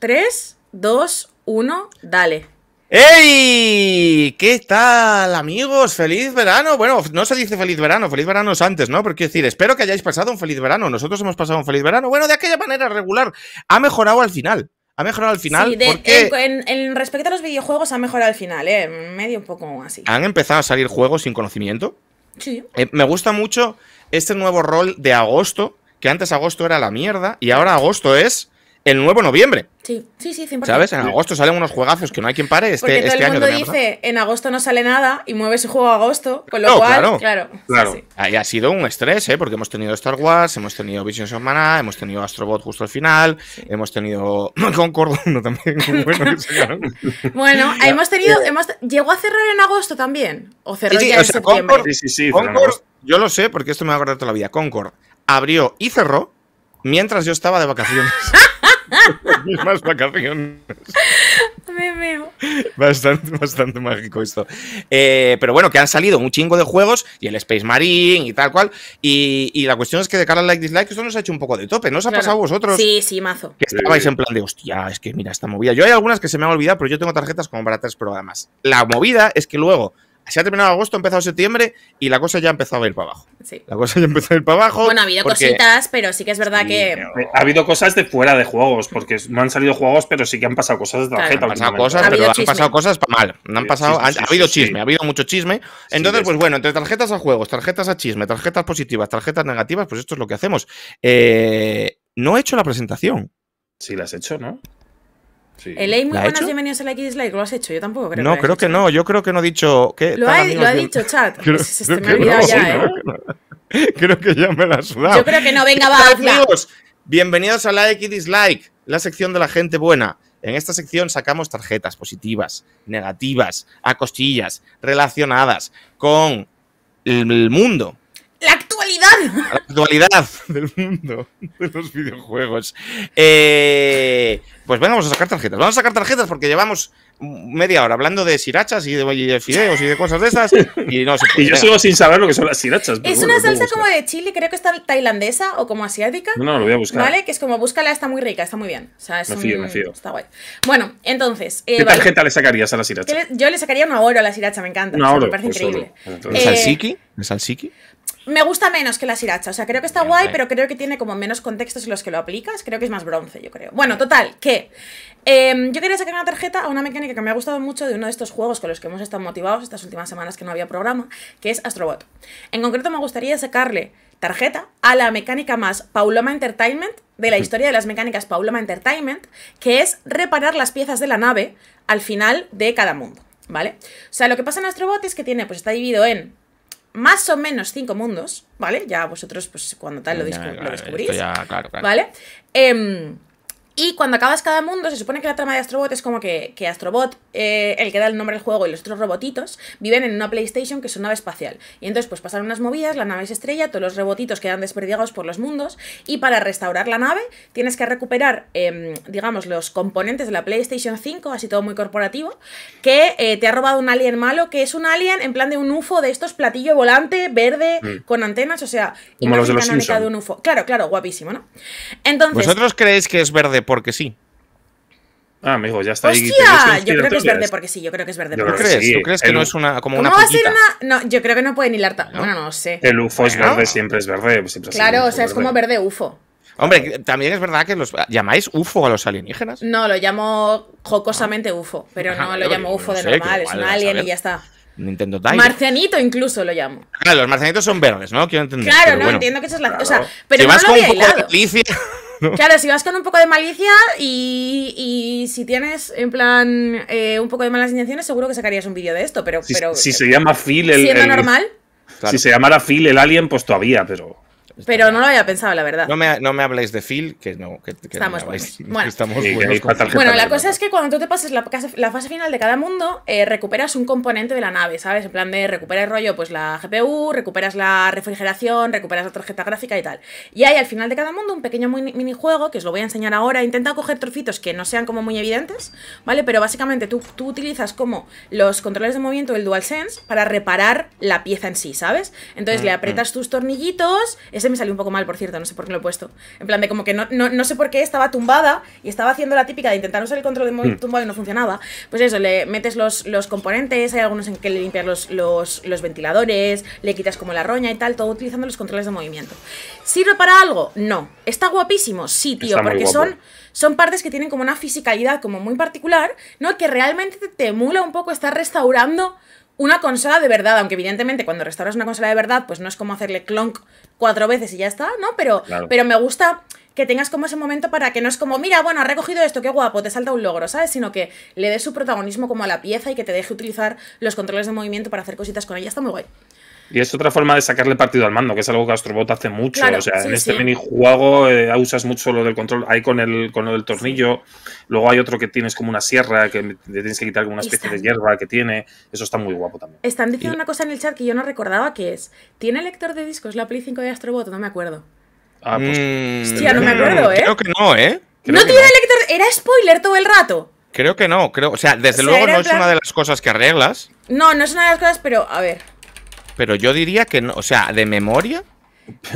3, 2, 1, dale. ¡Ey! ¿Qué tal, amigos? ¡Feliz verano! Bueno, no se dice feliz verano, feliz verano es antes, ¿no? Porque quiero decir, espero que hayáis pasado un feliz verano. Nosotros hemos pasado un feliz verano. Bueno, de aquella manera regular. Ha mejorado al final. Ha mejorado al final. Sí, porque... en, respecto a los videojuegos, ha mejorado al final, ¿eh? Medio un poco así. Han empezado a salir juegos sin conocimiento. Sí. Eh, me gusta mucho este nuevo rol de agosto, que antes agosto era la mierda y ahora agosto es el nuevo noviembre. Sí, sí, sí, ¿Sabes? En agosto salen unos juegazos que no hay quien pare. Este, todo este el mundo dice, en agosto no sale nada y mueve su juego a agosto, con lo cual, claro. claro, ha sido un estrés, ¿eh? Porque hemos tenido Star Wars, hemos tenido Visions of Mana, hemos tenido Astrobot justo al final, hemos tenido Concord también. Bueno, hemos tenido... ¿Llegó a cerrar en agosto también? ¿O cerró en septiembre? Concord, sí, sí, Concord, yo lo sé porque esto me va a acordar toda la vida. Concord abrió y cerró mientras yo estaba de vacaciones. mismas vacaciones. Me veo. Bastante, bastante mágico esto. Eh, pero bueno, que han salido un chingo de juegos y el Space Marine y tal cual. Y, la cuestión es que de cara al like dislike esto nos ha hecho un poco de tope. ¿No os ha pasado a vosotros? Sí, sí, mazo. Que estabais en plan de, hostia, es que mira esta movida. Yo hay algunas que se me han olvidado, pero yo tengo tarjetas como para tres programas. La movida es que luego se ha terminado agosto, ha empezado septiembre y la cosa ya ha empezado a ir para abajo. Sí. La cosa ya empezó a ir para abajo. Bueno, ha habido cositas, pero sí que es verdad que. Ha habido cosas de fuera de juegos, porque no han salido juegos, pero sí que han pasado cosas de tarjeta. Han pasado cosas, pero han pasado cosas para mal. han pasado, ha, habido chisme, ha habido mucho chisme. Entonces, pues bueno, entre tarjetas a juegos, tarjetas a chisme, tarjetas positivas, tarjetas negativas, pues esto es lo que hacemos. Eh, no he hecho la presentación. Sí, la has hecho, ¿no? Sí. muy buenas, bienvenidos a la x ¿Lo has hecho? Yo tampoco creo. No, creo que no. Yo creo que no he dicho. ¿qué? Lo, ha, dicho, chat. Creo, que, ya me la has dado. Yo creo que no. Venga, va, amigos. Bienvenidos a la X-Dislike, la sección de la gente buena. En esta sección sacamos tarjetas positivas, negativas, a costillas, relacionadas con el mundo la actualidad. La actualidad del mundo de los videojuegos. Eh, pues venga, vamos a sacar tarjetas. Vamos a sacar tarjetas porque llevamos media hora hablando de sirachas y de fideos y de cosas de esas. Y, yo sigo sin saber lo que son las sirachas. Es una salsa como de chile, creo que está tailandesa o como asiática. No, no, lo voy a buscar. Vale, que es como búscala, está muy rica, está muy bien. O sea, me fío, me fío. Está guay. Bueno, entonces. Eh, ¿Qué tarjeta le sacarías a la siracha? Yo le sacaría un oro a la siracha, me encanta. un oro. me parece pues increíble. Eh, me gusta menos que la Siracha. O sea, creo que está guay, pero creo que tiene como menos contextos en los que lo aplicas. Creo que es más bronce, yo creo. Bueno, total, que em, yo quería sacar una tarjeta a una mecánica que me ha gustado mucho de uno de estos juegos con los que hemos estado motivados estas últimas semanas que no había programa, que es Astrobot. En concreto, me gustaría sacarle tarjeta a la mecánica más Pauloma Entertainment de la historia de las mecánicas Pauloma Entertainment, que es reparar las piezas de la nave al final de cada mundo. ¿Vale? O sea, lo que pasa en Astrobot es que tiene, pues está dividido en más o menos cinco mundos, ¿vale? Ya vosotros, pues cuando tal, lo, descubrís. claro, claro. ¿Vale? Eh, y cuando acabas cada mundo, se supone que la trama de Astrobot es como que, Astrobot, eh, el que da el nombre al juego, y los otros robotitos viven en una PlayStation que es una nave espacial. Y entonces, pues pasan unas movidas, la nave es estrella, todos los robotitos quedan desperdigados por los mundos. Y para restaurar la nave, tienes que recuperar, em, digamos, los componentes de la PlayStation 5, así todo muy corporativo, que eh, te ha robado un alien malo, que es un alien en plan de un UFO de estos platillo volante, verde, mm. con antenas, o sea, como los de de un UFO. Claro, claro, guapísimo, ¿no? Entonces. ¿Vosotros creéis que es verde porque sí. Ah, amigo, ya está Hostia, Yo creo que es verde porque sí, yo creo que es verde porque ¿Tú crees? ¿Tú crees que no es una, como una, va a ser una No, yo creo que no puede ni ¿No? Bueno, no sé. El UFO es verde, siempre es verde. Siempre claro, o sea, es como verde UFO. Hombre, también es verdad que los llamáis UFO a los alienígenas. No, lo llamo jocosamente UFO, pero ah, no lo llamo UFO de normal, es un alien y ya está. Nintendo Time. Marcianito incluso lo llamo. Claro, los marcianitos son verdes, ¿no? entender claro, no entiendo que eso es la. O sea, pero si vas con un poco de Claro, si vas con un poco de malicia y, si tienes en plan eh, un poco de malas intenciones, seguro que sacarías un vídeo de esto, pero... Si, se llama Phil el... Siendo normal. Si se llamara Phil el alien, pues todavía, pero... Pero no lo había pensado, la verdad. No me, no habléis de Phil, que no. Que, estamos, bueno. la cosa es que cuando tú te pases la, fase final de cada mundo, eh, recuperas un componente de la nave, ¿sabes? En plan de recuperar el rollo, pues la GPU, recuperas la refrigeración, recuperas la tarjeta gráfica y tal. Y hay al final de cada mundo un pequeño minijuego que os lo voy a enseñar ahora. Intenta coger trocitos que no sean como muy evidentes, ¿vale? Pero básicamente tú, tú utilizas como los controles de movimiento del DualSense para reparar la pieza en sí, ¿sabes? Entonces le mm, mm. aprietas tus tornillitos, me salió un poco mal, por cierto, no sé por qué lo he puesto. En plan de como que no, no, sé por qué estaba tumbada y estaba haciendo la típica de intentar usar el control de movimiento hmm. tumbado y no funcionaba. Pues eso, le metes los, componentes, hay algunos en que le los, ventiladores, le quitas como la roña y tal, todo utilizando los controles de movimiento. ¿Sirve para algo? No. ¿Está guapísimo? Sí, tío, porque son son partes que tienen como una fisicalidad como muy particular, ¿no? Que realmente te emula un poco estar restaurando una consola de verdad, aunque evidentemente cuando restauras una consola de verdad, pues no es como hacerle clonk cuatro veces y ya está, ¿no? Pero, pero me gusta que tengas como ese momento para que no es como, mira, bueno, ha recogido esto, qué guapo, te salta un logro, ¿sabes? Sino que le des su protagonismo como a la pieza y que te deje utilizar los controles de movimiento para hacer cositas con ella. Está muy guay. Y es otra forma de sacarle partido al mando, que es algo que Astrobot hace mucho. o sea, en este minijuego eh, usas mucho lo del control. hay con el, lo del tornillo. Luego hay otro que tienes como una sierra, que le tienes que quitar como una especie de hierba que tiene. Eso está muy guapo también. Están diciendo una cosa en el chat que yo no recordaba que es. ¿Tiene lector de discos la Play 5 de Astrobot? No me acuerdo. Ah, pues. Mm, Hostia, no me acuerdo, ¿eh? Creo que no, ¿eh? no tiene lector. Era spoiler todo el rato. Creo que no, creo. O sea, desde luego no es una de las cosas que arreglas. No, no es una de las cosas, pero a ver. Pero yo diría que no, o sea, de memoria.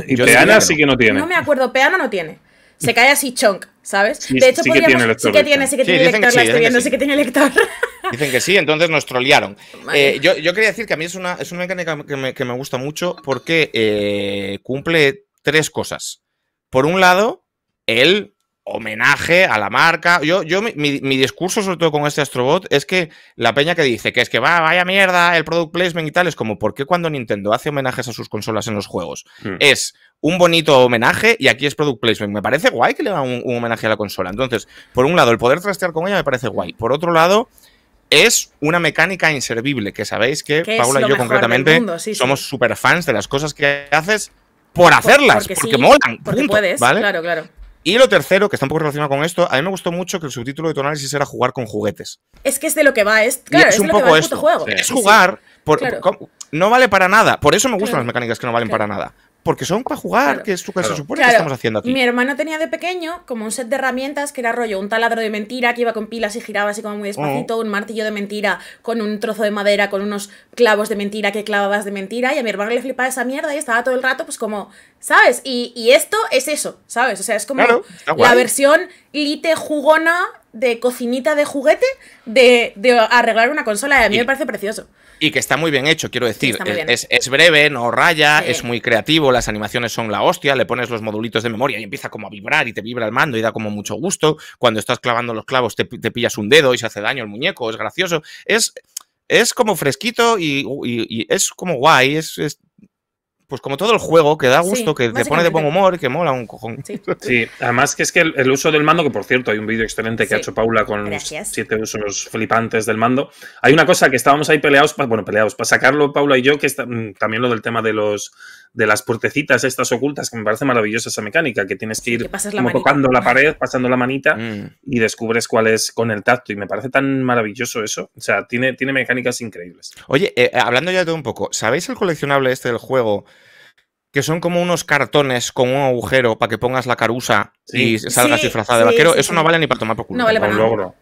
Y Peana sí que no tiene. No me acuerdo, Peana no tiene. Se cae así chonk, ¿sabes? de hecho, sí podríamos, que tiene lector, sí que tiene, sí que este. tiene lector, la estoy sí. que tiene lector. Dicen que sí, entonces nos trolearon. Eh, yo, yo, quería decir que a mí es una, es mecánica que me, que me gusta mucho porque eh, cumple tres cosas. Por un lado, él homenaje a la marca. Yo, yo mi, discurso, sobre todo con este Astrobot, es que la peña que dice que es que va, vaya mierda, el product placement y tal, es como, ¿por qué cuando Nintendo hace homenajes a sus consolas en los juegos? Hmm. Es un bonito homenaje y aquí es product placement. Me parece guay que le dan un, homenaje a la consola. Entonces, por un lado, el poder trastear con ella me parece guay. Por otro lado, es una mecánica inservible, que sabéis que Paula y yo concretamente somos súper fans de las cosas que haces por hacerlas, porque, molan. Porque puedes, ¿vale? claro, claro. Y lo tercero, que está un poco relacionado con esto, a mí me gustó mucho que el subtítulo de tu análisis era jugar con juguetes. Es que es de lo que va, es, claro, es, un poco que juego. Es jugar, no vale para nada. Por eso me gustan las mecánicas que no valen para nada porque son para jugar, que es lo que se supone que estamos haciendo aquí. Mi hermano tenía de pequeño como un set de herramientas que era rollo, un taladro de mentira que iba con pilas y giraba así como muy despacito, oh. un martillo de mentira con un trozo de madera, con unos clavos de mentira que clavabas de mentira, y a mi hermano le flipaba esa mierda y estaba todo el rato pues como, ¿sabes? Y, y esto es eso, ¿sabes? O sea, es como la versión lite jugona de cocinita de juguete de, de arreglar una consola. A mí me parece precioso. Y que está muy bien hecho, quiero decir. es, breve, no raya, es muy creativo, las animaciones son la hostia, le pones los modulitos de memoria y empieza como a vibrar y te vibra el mando y da como mucho gusto. Cuando estás clavando los clavos te, pillas un dedo y se hace daño el muñeco, es gracioso. Es, es como fresquito y, es como guay, es, pues como todo el juego, que da gusto, que te pone de buen humor, que mola un cojón. Sí, además que es que el, uso del mando, que por cierto hay un vídeo excelente que ha hecho Paula con los siete usos flipantes del mando. Hay una cosa que estábamos ahí peleados, bueno, peleados, para sacarlo Paula y yo, que está mm, también lo del tema de los de las puertecitas estas ocultas, que me parece maravillosa esa mecánica, que tienes que ir tocando la pared, pasando la manita mm. y descubres cuál es con el tacto. Y me parece tan maravilloso eso. O sea, tiene, tiene mecánicas increíbles. Oye, eh, eh, hablando ya de todo un poco, ¿sabéis el coleccionable este del juego? que son como unos cartones con un agujero para que pongas la carusa y salgas disfrazado disfrazada de vaquero, eso no vale ni para tomar por culo. No vale para, un logro.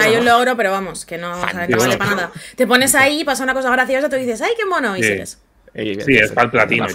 Hay un logro, pero vamos, que no, vale para nada. Te pones ahí, pasa una cosa graciosa, tú dices, ¡ay, qué mono! Y sí, es para el platino.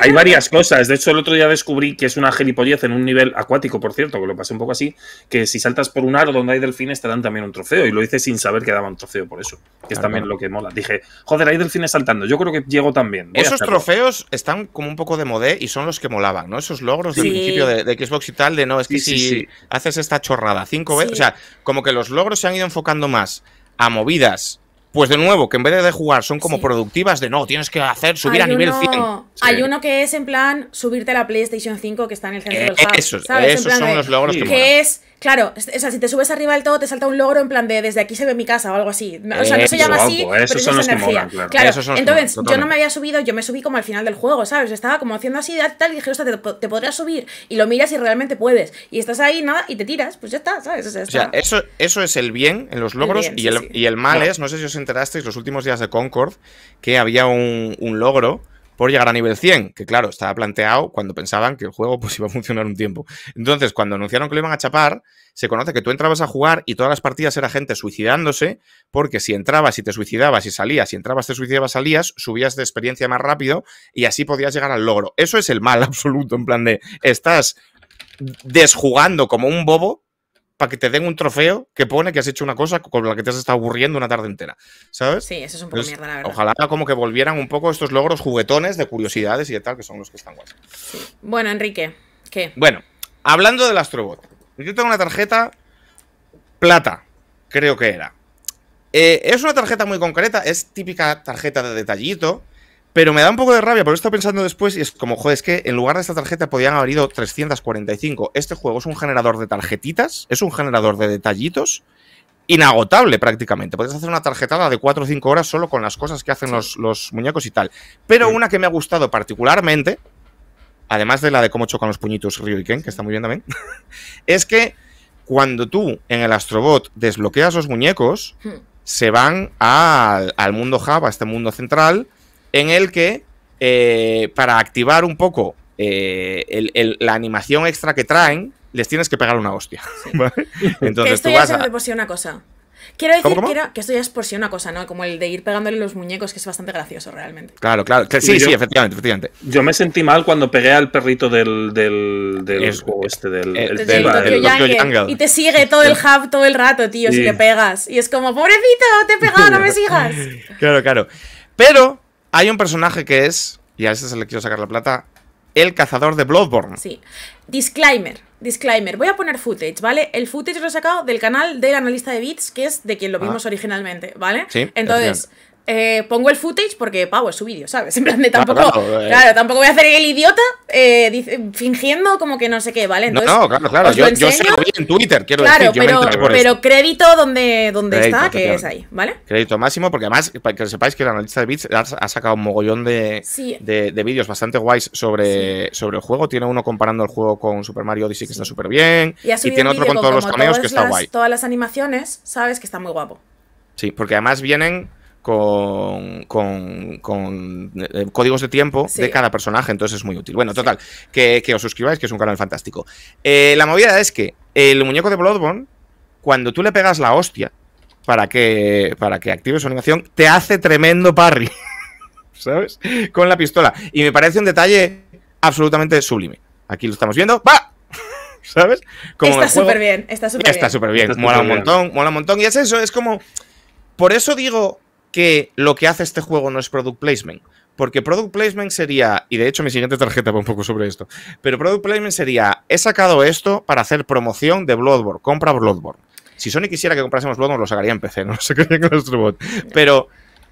Hay varias cosas. De hecho, el otro día descubrí que es una gilipollez en un nivel acuático, por cierto, que lo pasé un poco así, que si saltas por un aro donde hay delfines te dan también un trofeo. Y lo hice sin saber que daban trofeo por eso. Que es también lo que mola. Dije, joder, hay delfines saltando. Yo creo que llego también. Esos trofeos están como un poco de modé y son los que molaban, ¿no? Esos logros del principio de, Xbox y tal, de no, es que si haces esta chorrada cinco veces, o sea, como que los logros se han ido enfocando más a movidas pues de nuevo, que en vez de jugar son como productivas de no, tienes que hacer subir a nivel 5. 100. Hay uno que es en plan subirte a la PlayStation 5 que está en el centro del juego. Esos, esos son los logros que es, claro, o sea, si te subes arriba del todo te salta un logro en plan de desde aquí se ve mi casa o algo así. O sea, no se llama así, son es energía. claro, entonces yo no me había subido, yo me subí como al final del juego, ¿sabes? Estaba como haciendo así tal y dije, te, te, podrías subir y lo miras y realmente puedes. Y estás ahí, nada, y te tiras, pues ya está, ¿sabes? O sea, eso, eso es el bien en los logros y, el, y el mal es, no sé si os enterasteis los últimos días de Concord que había un, logro por llegar a nivel 100, que claro, estaba planteado cuando pensaban que el juego pues iba a funcionar un tiempo. Entonces, cuando anunciaron que lo iban a chapar, se conoce que tú entrabas a jugar y todas las partidas era gente suicidándose, porque si entrabas y te suicidabas y salías, si entrabas te suicidabas, salías, subías de experiencia más rápido y así podías llegar al logro. Eso es el mal absoluto, en plan de estás desjugando como un bobo para que te den un trofeo que pone que has hecho una cosa con la que te has estado aburriendo una tarde entera, ¿sabes? Sí, eso es un poco mierda, la verdad. Ojalá como que volvieran un poco estos logros juguetones de curiosidades y de tal, que son los que están guay. Bueno, Enrique, ¿qué? Bueno, hablando del Astrobot, yo tengo una tarjeta plata, creo que era. Eh, es una tarjeta muy concreta, es típica tarjeta de detallito, pero me da un poco de rabia, he estado pensando después, y es como, joder, es que en lugar de esta tarjeta podían haber ido 345. Este juego es un generador de tarjetitas, es un generador de detallitos, inagotable prácticamente. Puedes hacer una tarjetada de 4 o 5 horas solo con las cosas que hacen los, muñecos y tal. Pero una que me ha gustado particularmente, además de la de cómo chocan los puñitos Ryu y Ken, que está muy bien también, es que cuando tú en el Astrobot desbloqueas los muñecos, hmm. se van al mundo Java, a este mundo central, en el que eh, para activar un poco eh, la animación extra que traen, les tienes que pegar una hostia. Entonces, que esto ya es por una cosa. Quiero decir Que, esto ya es por si una cosa, ¿no? Como el de ir pegándole los muñecos, que es bastante gracioso realmente. Claro, claro. sí, sí, efectivamente, efectivamente. Yo me sentí mal cuando pegué al perrito del, del, juego este, del, el, Y te sigue todo el hub todo el rato, tío, si te pegas. Y es como, pobrecito, te he pegado, no me sigas. claro, claro. Pero hay un personaje que es, y a ese se le quiero sacar la plata, el cazador de Bloodborne. Sí. Disclaimer, disclaimer. Voy a poner footage, ¿vale? El footage lo he sacado del canal del analista de bits, que es de quien lo ah. vimos originalmente, ¿vale? Sí. Entonces, eh, pongo el footage porque, pavo, es su vídeo, ¿sabes? En plan de tampoco. Eh. Claro, tampoco voy a hacer el idiota eh, fingiendo como que no sé qué, ¿vale? no, claro, claro. Yo, yo, se lo vi en Twitter, quiero decir. Pero, pero crédito donde, donde está, que es ahí, ¿vale? Crédito máximo, porque además, para que sepáis que el analista de bits ha, sacado un mogollón de, vídeos bastante guays sobre, sobre el juego. Tiene uno comparando el juego con Super Mario Odyssey, que está súper bien. Y, tiene otro con todos los cameos, que está guay. Todas las animaciones, ¿sabes? Que está muy guapo. Sí, porque además vienen con, con, con eh, códigos de tiempo de cada personaje, entonces es muy útil. Bueno, total, que, os suscribáis, que es un canal fantástico. Eh, la movida es que el muñeco de Bloodborne, cuando tú le pegas la hostia para que, para que active su animación, te hace tremendo parry, ¿sabes? Con la pistola. Y me parece un detalle absolutamente sublime. Aquí lo estamos viendo. ¡Va! ¿Sabes? está súper bien, está súper bien. Está súper bien, mola un montón, mola un montón. Y es eso, es como... Por eso digo que lo que hace este juego no es product placement. Porque product placement sería, y de hecho mi siguiente tarjeta va un poco sobre esto, pero product placement sería, he sacado esto para hacer promoción de Bloodborne, compra Bloodborne. Si Sony quisiera que comprásemos Bloodborne, lo sacaría en PC, no sacaría con nuestro bot. Pero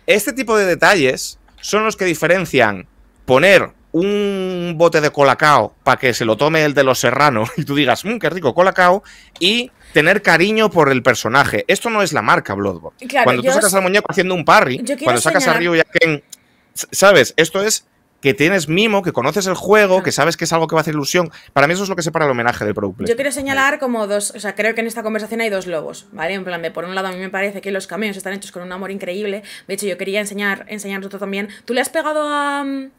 este tipo de detalles son los que diferencian poner un bote de colacao para que se lo tome el de los serranos y tú digas, mmm, qué rico colacao, y tener cariño por el personaje. Esto no es la marca Bloodborne. cuando tú sacas al muñeco haciendo un parry, cuando sacas a Ryu y a Ken, ¿sabes? Esto es que tienes mimo, que conoces el juego, que sabes que es algo que va a hacer ilusión. Para mí eso es lo que separa el homenaje del Product Play. Yo quiero señalar como dos, o sea, creo que en esta conversación hay dos lobos, ¿vale? En plan de, por un lado a mí me parece que los cameos están hechos con un amor increíble. De hecho, yo quería enseñar, enseñar otro también. ¿Tú le has pegado a, mm,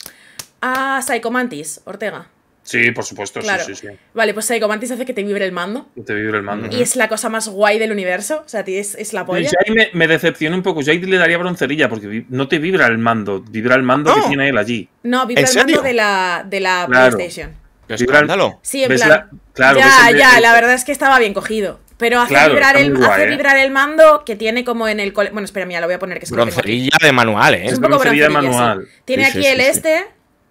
a Psychomantis, Ortega? Sí, por supuesto, sí, sí, sí. Vale, pues antes hace que te vibre el mando. Que te vibre el mando. Y es la cosa más guay del universo. O sea, es, es la polla. me, me decepciona un poco. yo ahí le daría broncerilla porque no te vibra el mando. Vibra el mando que tiene él allí. No, vibra el mando de la, de la PlayStation. ¿Vibra Sí, en plan. claro, ya, ya, la este? verdad es que estaba bien cogido. Pero hace, ¿eh? vibrar, el, mando que tiene como en el cole... Bueno, espera, mira, lo voy a poner que es Broncerilla de manual, ¿eh? Es broncerilla de manual. Tiene aquí el este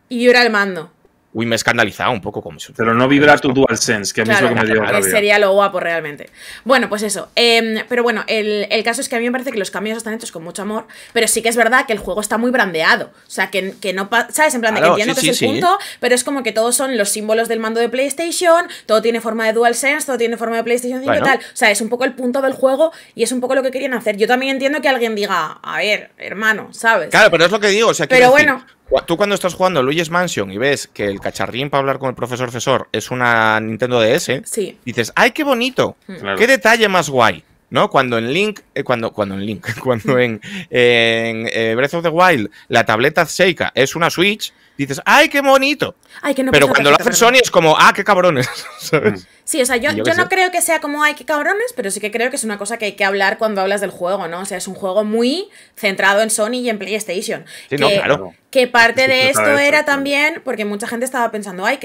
y vibra el mando uy, me he escandalizado un poco como eso. Pero no vibra tu DualSense, que a mí es lo que me dio Sería lo guapo realmente. Bueno, pues eso. Em, pero bueno, el, caso es que a mí me parece que los cambios están hechos con mucho amor, pero sí que es verdad que el juego está muy brandeado. O sea, que, que no... ¿Sabes? En plan, que entiendo que es el punto, pero es como que todos son los símbolos del mando de PlayStation, todo tiene forma de dual sense todo tiene forma de PlayStation 5 y tal. O sea, es un poco el punto del juego y es un poco lo que querían hacer. Yo también entiendo que alguien diga, a ver, hermano, ¿sabes? Claro, pero es lo que digo. O sea, pero bueno Tú cuando estás jugando Luigi's Mansion y ves que el cacharrín para hablar con el profesor Cesor es una Nintendo DS, dices, ¡ay, qué bonito! Mm. ¡Qué detalle más guay! ¿No? Cuando en Link, eh, cuando, cuando en Link, cuando en, eh, Breath of the Wild la tableta Seika es una Switch, dices, ¡ay, qué bonito! pero cuando lo hacen Sony es como, ¡ah, qué cabrones! Mm. Sí, o sea, yo, no creo que sea como, ¡ay, qué cabrones! Pero sí que creo que es una cosa que hay que hablar cuando hablas del juego, ¿no? O sea, es un juego muy centrado en Sony y en PlayStation. Sí, claro. Que parte de esto era también, porque mucha gente estaba pensando, ¡ay,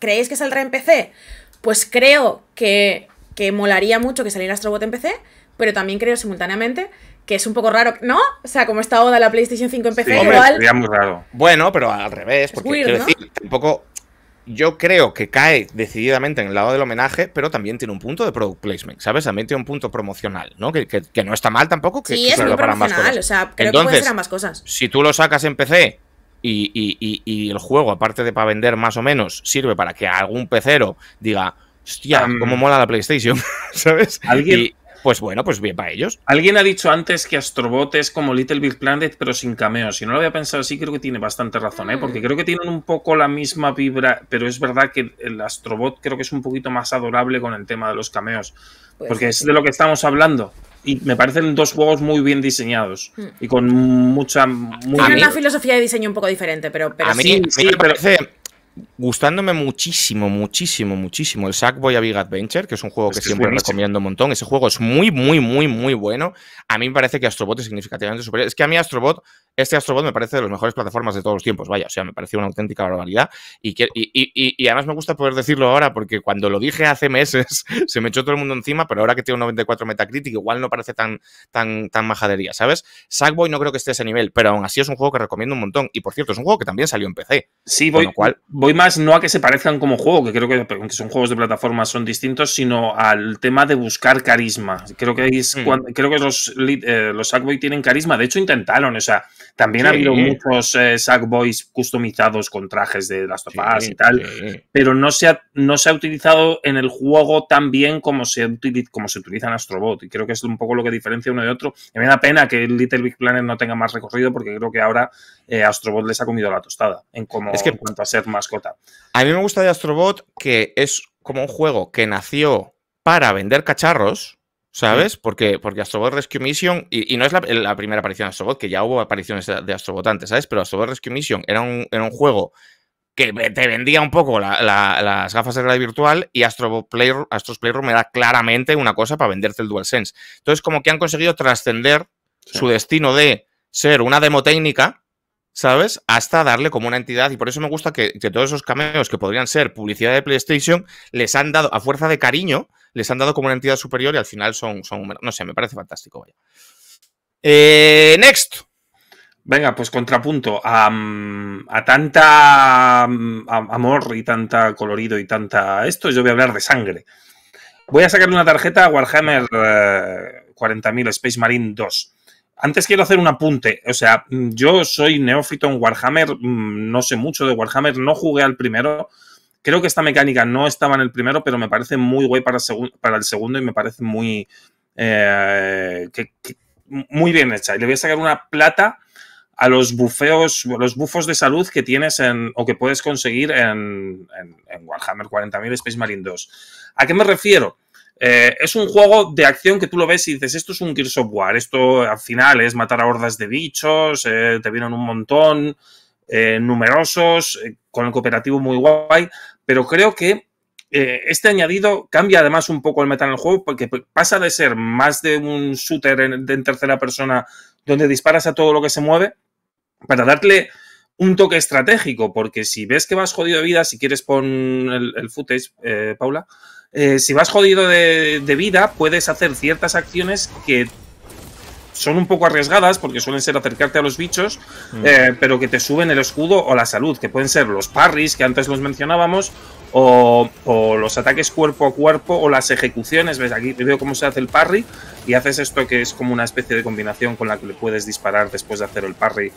¿creéis que saldrá en PC? Pues creo que, que molaría mucho que saliera Astrobot en PC, pero también creo simultáneamente que es un poco raro, ¿no? O sea, como está Oda la PlayStation 5 en PC, igual. sería muy raro. Bueno, pero al revés, porque weird, quiero tampoco. Yo creo que cae decididamente en el lado del homenaje, pero también tiene un punto de product placement, ¿sabes? También tiene un punto promocional, ¿no? Que, que, no está mal tampoco. Que, sí, es muy para más cosas. o sea, creo que pueden ser ambas cosas. Si tú lo sacas en PC y, el juego, aparte de para vender más o menos, sirve para que algún pecero diga, hostia, cómo mola la PlayStation, ¿sabes? Alguien, pues bueno, pues bien para ellos. Alguien ha dicho antes que Astrobot es como Little Big Planet, pero sin cameos. Si no lo había pensado así, creo que tiene bastante razón, ¿eh? porque creo que tienen un poco la misma vibra, pero es verdad que el Astrobot creo que es un poquito más adorable con el tema de los cameos, pues porque es de lo que estamos hablando. Y me parecen dos juegos muy bien diseñados mm. y con mucha. Tienen una filosofía de diseño un poco diferente, pero. a mí, sí, gustándome muchísimo, muchísimo, muchísimo el Sackboy a Big Adventure, que es un juego que siempre recomiendo un montón. Ese juego es muy, muy, muy, muy bueno. A mí me parece que Astrobot es significativamente superior. Es que a mí Astrobot este Astrobot me parece de las mejores plataformas de todos los tiempos. Vaya, o sea, me pareció una auténtica barbaridad. Y, además me gusta poder decirlo ahora, porque cuando lo dije hace meses se me echó todo el mundo encima, pero ahora que tengo 94 Metacritic, igual no parece tan, tan, tan majadería, ¿sabes? Sackboy no creo que esté a ese nivel, pero aún así es un juego que recomiendo un montón. Y por cierto, es un juego que también salió en PC. Sí, voy, voy más no a que se parezcan como juego, que creo que son juegos de plataformas son distintos, sino al tema de buscar carisma. Creo que, mm. creo que los, eh, los Sackboy tienen carisma. De hecho, intentaron, o sea, también ha habido muchos eh, Sackboys customizados con trajes de las topas y tal, pero no se, ha, no se ha utilizado en el juego tan bien como se, utiliza, como se utiliza en Astrobot. Y creo que es un poco lo que diferencia uno de otro. me da pena que Little Big Planet no tenga más recorrido porque creo que ahora eh, Astrobot les ha comido la tostada en, es que, en cuanto a ser mascota. A mí me gusta de Astrobot que es como un juego que nació para vender cacharros ¿Sabes? Porque, porque Astrobot Rescue Mission, y, no es la, primera aparición de Astrobot, que ya hubo apariciones de astrobotantes antes, ¿sabes? Pero Astrobot Rescue Mission era un, un juego que te vendía un poco las gafas de realidad virtual y Astro Play, Astros Playroom era claramente una cosa para venderte el DualSense. Entonces, como que han conseguido trascender su destino de ser una demo técnica, ¿sabes? Hasta darle como una entidad. Y por eso me gusta que, que, todos esos cameos que podrían ser publicidad de PlayStation les han dado, a fuerza de cariño, les han dado como una entidad superior y al final son, son no sé, me parece fantástico. Vaya. Eh, next. Venga, pues contrapunto. A, tanta amor y tanta colorido y tanta esto, yo voy a hablar de sangre. Voy a sacarle una tarjeta a Warhammer 40.000 eh, Space Marine 2. Antes quiero hacer un apunte. O sea, yo soy neófito en Warhammer, mm, no sé mucho de Warhammer, no jugué al primero, Creo que esta mecánica no estaba en el primero, pero me parece muy guay para el, segundo y me parece muy, eh, muy bien hecha. Y le voy a sacar una plata a los bufeos, los bufos de salud que tienes en, o que puedes conseguir en, Warhammer 40.000 Space Marine 2. ¿A qué me refiero? Eh, es un juego de acción que tú lo ves y dices, esto es un Gears of War, esto al final es matar a hordas de bichos, eh, te vienen un montón, eh, numerosos, eh, con el cooperativo muy guay, pero creo que eh, este añadido cambia además un poco el meta en el juego porque pasa de ser más de un shooter en, tercera persona donde disparas a todo lo que se mueve para darle un toque estratégico, porque si ves que vas jodido de vida, si quieres pon el, el footage, Paula, si vas jodido de, de, vida, puedes hacer ciertas acciones que son un poco arriesgadas porque suelen ser acercarte a los bichos, mm. eh, pero que te suben el escudo o la salud, que pueden ser los parries, que antes los mencionábamos, o, los ataques cuerpo a cuerpo o las ejecuciones. ¿Ves? Aquí veo cómo se hace el parry y haces esto que es como una especie de combinación con la que le puedes disparar después de hacer el parry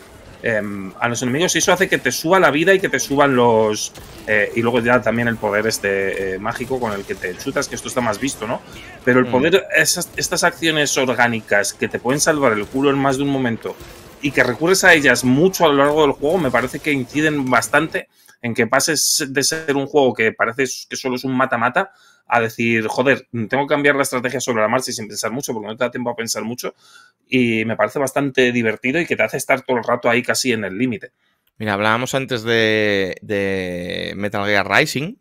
Em, a los enemigos y eso hace que te suba la vida y que te suban los... Eh, y luego ya también el poder este eh, mágico con el que te chutas, que esto está más visto, ¿no? Pero el mm. poder, estas acciones orgánicas que te pueden salvar el culo en más de un momento y que recurres a ellas mucho a lo largo del juego, me parece que inciden bastante en que pases de ser un juego que parece que solo es un mata-mata a decir, joder, tengo que cambiar la estrategia sobre la marcha y sin pensar mucho, porque no te da tiempo a pensar mucho. Y me parece bastante divertido y que te hace estar todo el rato ahí casi en el límite. Mira, hablábamos antes de, de, Metal Gear Rising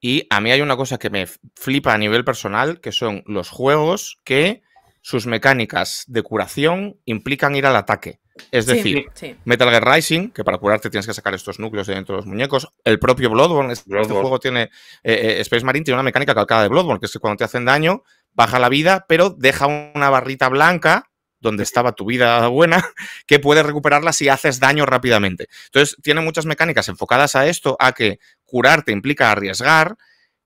y a mí hay una cosa que me flipa a nivel personal, que son los juegos que sus mecánicas de curación implican ir al ataque. Es decir, Metal Gear Rising, que para curarte tienes que sacar estos núcleos de dentro de los muñecos. El propio Bloodborne, este, juego tiene. Eh, eh, Space Marine tiene una mecánica calcada de Bloodborne, que es que cuando te hacen daño, baja la vida, pero deja una barrita blanca donde estaba tu vida buena, que puedes recuperarla si haces daño rápidamente. Entonces, tiene muchas mecánicas enfocadas a esto, a que curarte implica arriesgar,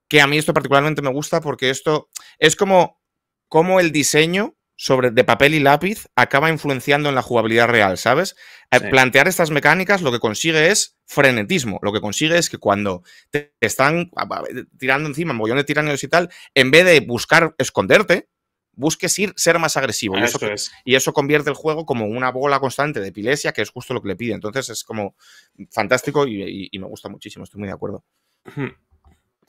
que a mí esto particularmente me gusta porque esto es como, como el diseño sobre, de papel y lápiz acaba influenciando en la jugabilidad real, ¿sabes? Eh, plantear estas mecánicas lo que consigue es frenetismo, lo que consigue es que cuando te están tirando encima, mollones de tiranios y tal, en vez de buscar esconderte, busques ir, ser más agresivo. y, eso, y eso, convierte el juego como una bola constante de epilepsia, que es justo lo que le pide. Entonces es como fantástico y, me gusta muchísimo, estoy muy de acuerdo.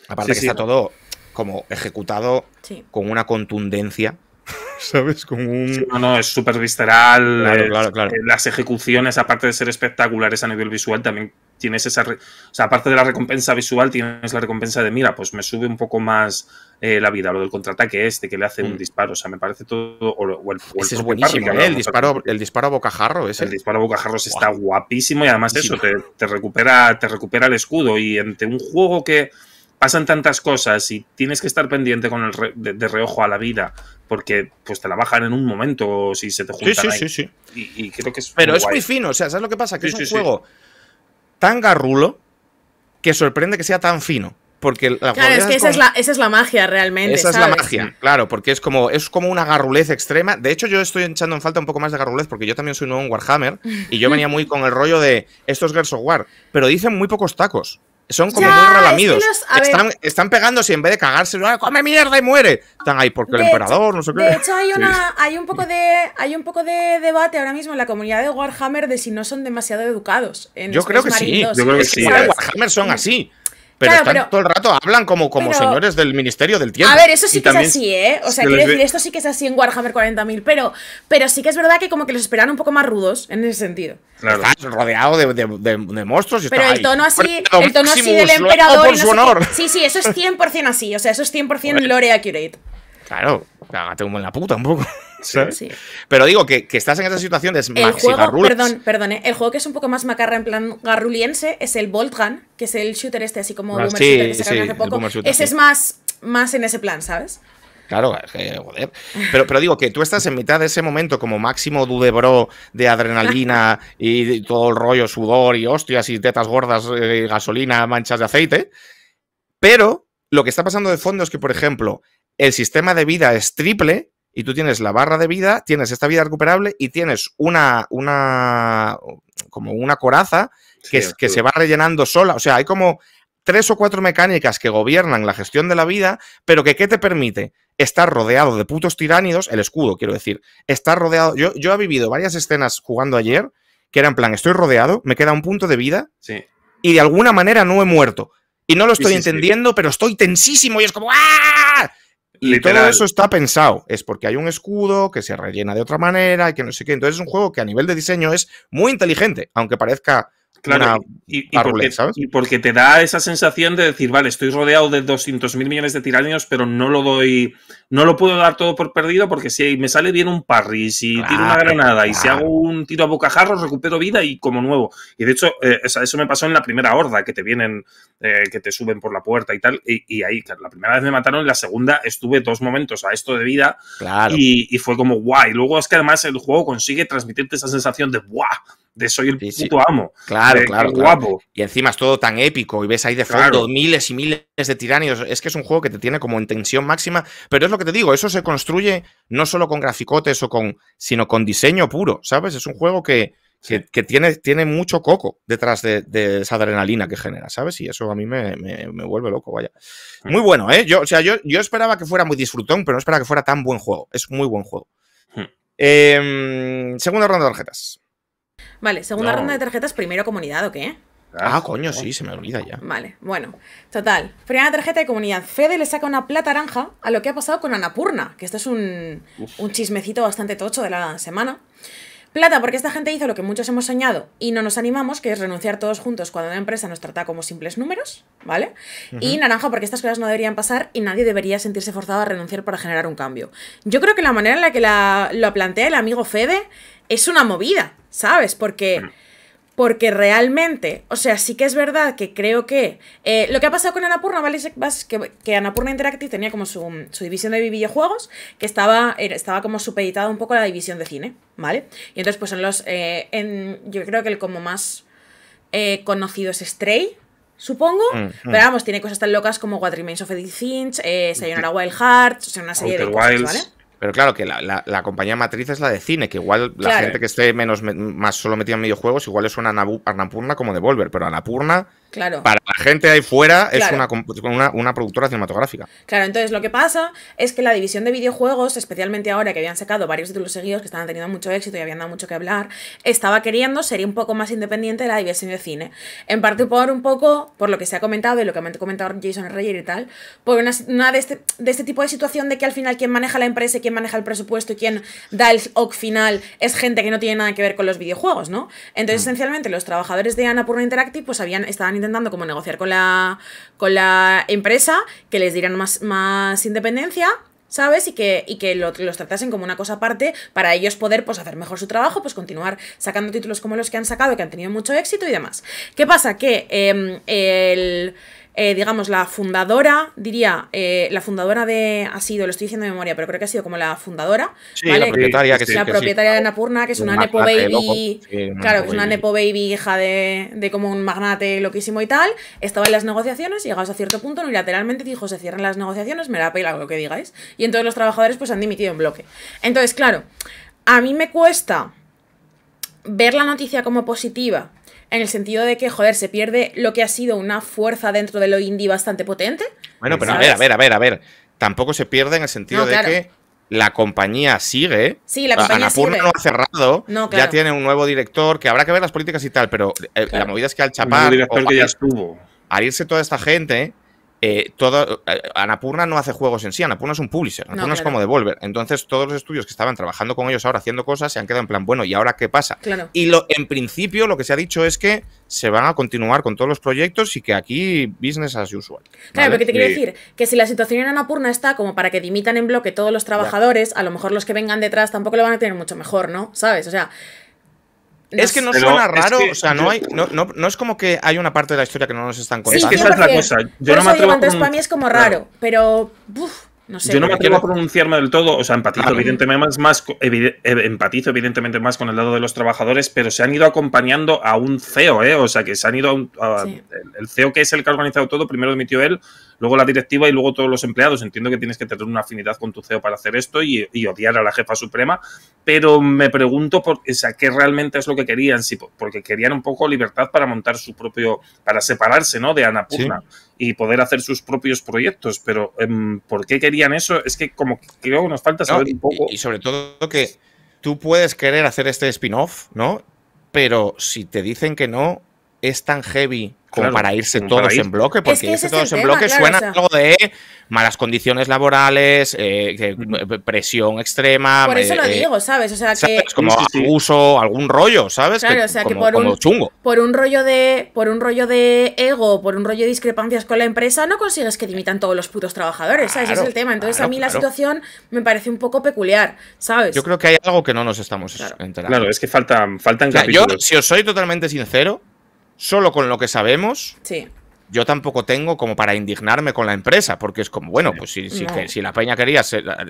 Aparte que está todo como ejecutado con una contundencia ¿sabes? Como un... no, no, es súper visceral. Las ejecuciones, aparte de ser espectaculares a nivel visual, también tienes esa... O sea, aparte de la recompensa visual, tienes la recompensa de, mira, pues me sube un poco más eh, la vida, lo del contraataque este que le hace un mm. disparo. O sea, me parece todo... O, el, es buenísimo, ¿eh? El disparo, el disparo a bocajarro ese. El disparo a bocajarros está guapísimo y además eso, te, recupera, te recupera el escudo y entre un juego que pasan tantas cosas y tienes que estar pendiente con el de, reojo a la vida, porque pues te la bajan en un momento si se te juntan sí, sí, Sí, sí, Y, creo que es Pero es muy fino, o sea, ¿sabes lo que pasa? Que es un juego tan garrulo que sorprende que sea tan fino. Porque la claro, es que esa, es la, magia realmente. Esa es la magia, claro, porque es como, es como una garrulez extrema. De hecho, yo estoy echando en falta un poco más de garrulez porque yo también soy nuevo en Warhammer y yo venía muy con el rollo de estos es of War, pero dicen muy pocos tacos son como muy relamidos. están, están, pegándose y en vez de cagarse, ah, come mierda y muere. Están ahí porque el emperador, no sé qué. De hecho, hay, una, hay, un poco de, hay un poco de debate ahora mismo en la comunidad de Warhammer de si no son demasiado educados. En yo, creo que, sí, yo creo que ¿eh? Warhammer son así. Pero, están todo el rato hablan como, como señores del Ministerio del Tiempo. A ver, eso sí que es así, ¿eh? O sea, quiero decir, esto sí que es así en Warhammer 40.000, pero, pero sí que es verdad que como que los esperan un poco más rudos en ese sentido. Claro, estás rodeado de, de, monstruos y Pero el tono así, pero el tono así del emperador. Sí, sí, eso es 100% así. O sea, eso es 100% lore accurate. Claro, cágate un en la puta un poco. Pero digo que, estás en esa situación de el juego, Perdón, perdón, eh, el juego que es un poco más macarra en plan garruliense es el Bolt que es el shooter este así como ah, boomer sí, shooter que sí, hace poco. ese es más, más en ese plan, ¿sabes? Claro, joder. Pero, pero digo que tú estás en mitad de ese momento como máximo dudebro de adrenalina y todo el rollo sudor y hostias y tetas gordas, eh, gasolina, manchas de aceite. Pero lo que está pasando de fondo es que, por ejemplo, el sistema de vida es triple y tú tienes la barra de vida, tienes esta vida recuperable y tienes una, una como una coraza que, se va rellenando sola. O sea, hay como tres o cuatro mecánicas que gobiernan la gestión de la vida, pero que ¿qué te permite? Estar rodeado de putos tiránidos, el escudo, quiero decir. Estar rodeado. Yo, he vivido varias escenas jugando ayer que eran plan, estoy rodeado, me queda un punto de vida y de alguna manera no he muerto. Y no lo estoy entendiendo, pero estoy tensísimo y es como ¡ah! Y todo eso está pensado. Es porque hay un escudo que se rellena de otra manera y que no sé qué. Entonces es un juego que a nivel de diseño es muy inteligente, aunque parezca Claro, y, porque, te da esa sensación de decir, vale, estoy rodeado de 200 mil millones de tiranios, pero no lo doy, no lo puedo dar todo por perdido porque si me sale bien un parry, si tiro una granada y si hago un tiro a bocajarro recupero vida y como nuevo. Y de hecho, eh, eso me pasó en la primera horda, que te vienen, eh, que te suben por la puerta y tal. Y, ahí, la primera vez me mataron, la segunda estuve dos momentos a esto de vida y, y fue como guay. Luego es que además el juego consigue transmitirte esa sensación de guau de soy el puto amo. Claro, claro, guapo. Y encima es todo tan épico y ves ahí de fondo miles y miles de tiranios. Es que es un juego que te tiene como en tensión máxima, pero es lo que te digo, eso se construye no solo con graficotes o con, sino con diseño puro, ¿sabes? Es un juego que, que, tiene, tiene mucho coco detrás de, esa adrenalina que genera, ¿sabes? Y eso a mí me, vuelve loco, vaya. Muy bueno, ¿eh? Yo, o sea, yo, yo esperaba que fuera muy disfrutón, pero no esperaba que fuera tan buen juego. Es muy buen juego. Em, segunda ronda de tarjetas. Vale, segunda ronda de tarjetas, primero comunidad, ¿o qué? Ah, ah coño, oh. sí, se me olvida ya. Vale, bueno. Total. Primera tarjeta de comunidad. Fede le saca una plata naranja a lo que ha pasado con Anapurna, que esto es un, chismecito bastante tocho de la semana. Plata, porque esta gente hizo lo que muchos hemos soñado y no nos animamos, que es renunciar todos juntos cuando una empresa nos trata como simples números, ¿vale? Y naranja, porque estas cosas no deberían pasar y nadie debería sentirse forzado a renunciar para generar un cambio. Yo creo que la manera en la que la, lo plantea el amigo Fede es una movida, ¿sabes? Porque... Mm. Porque realmente, o sea, sí que es verdad que creo que. Eh, lo que ha pasado con Anapurna, ¿vale? Es que, que Anapurna Interactive tenía como su, división de videojuegos, que estaba, estaba como supeditada un poco a la división de cine, ¿vale? Y entonces, pues en los. Eh, en, yo creo que el como más eh, conocido es Stray, supongo. Mm, mm. Pero vamos, tiene cosas tan locas como What of Edith Finch, Sayonara Wild Hearts, o sea, una serie de cosas, ¿vale? Pero claro, que la, compañía matriz es la de cine, que igual la gente que esté menos más solo metida en videojuegos, igual es suena a como como Volver, pero Anapurna Claro. Para la gente ahí fuera es una, productora cinematográfica. Claro, entonces lo que pasa es que la división de videojuegos, especialmente ahora que habían sacado varios títulos seguidos que estaban teniendo mucho éxito y habían dado mucho que hablar, estaba queriendo ser un poco más independiente de la división de cine. En parte por un poco, por lo que se ha comentado y lo que ha comentado Jason Reyer y tal, por una, de, este, de, este, tipo de situación de que al final quien maneja la empresa y quien maneja el presupuesto y quien da el OC final es gente que no tiene nada que ver con los videojuegos, ¿no? Entonces, mm. esencialmente, los trabajadores de Annapurna Interactive pues habían, estaban intentando como negociar con la, con la empresa, que les dieran más, más independencia ¿sabes? Y que, que lo, los tratasen como una cosa aparte para ellos poder pues, hacer mejor su trabajo, pues continuar sacando títulos como los que han sacado, que han tenido mucho éxito y demás. ¿Qué pasa? Que em, el eh, digamos, la fundadora, diría, eh, la fundadora de, ha sido, lo estoy diciendo de memoria, pero creo que ha sido como la fundadora, sí, La propietaria, que, sí, la propietaria de Napurna, que es una, Nepo Baby, claro, es una Nepo Baby hija de, de, como un magnate loquísimo y tal, estaba en las negociaciones, llegados a cierto punto, unilateralmente dijo, se cierran las negociaciones, me la pela lo que digáis, y entonces los trabajadores pues han dimitido en bloque. Entonces, claro, a mí me cuesta ver la noticia como positiva en el sentido de que, joder, se pierde lo que ha sido una fuerza dentro de lo indie bastante potente. Bueno, pero a ver, a ver, a ver, a ver. Tampoco se pierde en el sentido de que la compañía sigue. Sí, la compañía Anapurna sigue. no ha cerrado. Ya tiene un nuevo director, que habrá que ver las políticas y tal, pero eh, la movida es que al chapar. O, que ya estuvo. Al irse toda esta gente eh, todo, eh, Anapurna no hace juegos en sí, Anapurna es un publisher, Anapurna es como Devolver. Entonces, todos los estudios que estaban trabajando con ellos ahora haciendo cosas se han quedado en plan, bueno, ¿y ahora qué pasa? Claro. Y lo, en principio, lo que se ha dicho es que se van a continuar con todos los proyectos y que aquí business as usual. Claro, pero qué te quiero decir que si la situación en Anapurna está como para que dimitan en bloque todos los trabajadores, a lo mejor los que vengan detrás tampoco lo van a tener mucho mejor, ¿no? ¿Sabes? O sea. Es que no suena raro, o sea, no hay, no, es como que hay una parte de la historia que no nos están contando. es que es la cosa. Yo no me para mí es como raro, pero Yo no me quiero pronunciarme del todo, o sea, empatizo evidentemente más, más empatizo evidentemente más con el lado de los trabajadores, pero se han ido acompañando a un CEO, ¿eh? o sea, que se han ido a, un, el CEO que es el que ha organizado todo, primero dimitió él, luego la directiva y luego todos los empleados. Entiendo que tienes que tener una afinidad con tu CEO para hacer esto y, odiar a la jefa suprema, pero me pregunto por, qué realmente es lo que querían, porque querían un poco libertad para montar su propio, para separarse ¿no? de Anapurna. y poder hacer sus propios proyectos. Pero em, ¿por qué querían eso? Es que como creo que nos falta saber un poco. Y, sobre todo que tú puedes querer hacer este spin-off, ¿no? Pero si te dicen que no, es tan heavy para irse todos en bloque, porque irse todos en bloque suena algo de malas condiciones laborales, eh, eh, presión extrema. Por eso lo eh, digo, ¿sabes? O Como abuso, algún rollo, ¿sabes? Claro, o sea, que por un, chungo. Por un, rollo de, por un rollo de ego, por un rollo de discrepancias con la empresa, no consigues que dimitan todos los putos trabajadores, ¿sabes? Ese es el tema. Entonces, a mí la situación me parece un poco peculiar, ¿sabes? Yo creo que hay algo que no nos estamos enterando. Claro, es que faltan, faltan Yo, si os soy totalmente sincero, solo con lo que sabemos, yo tampoco tengo como para indignarme con la empresa, porque es como, bueno, pues si, si, la peña quería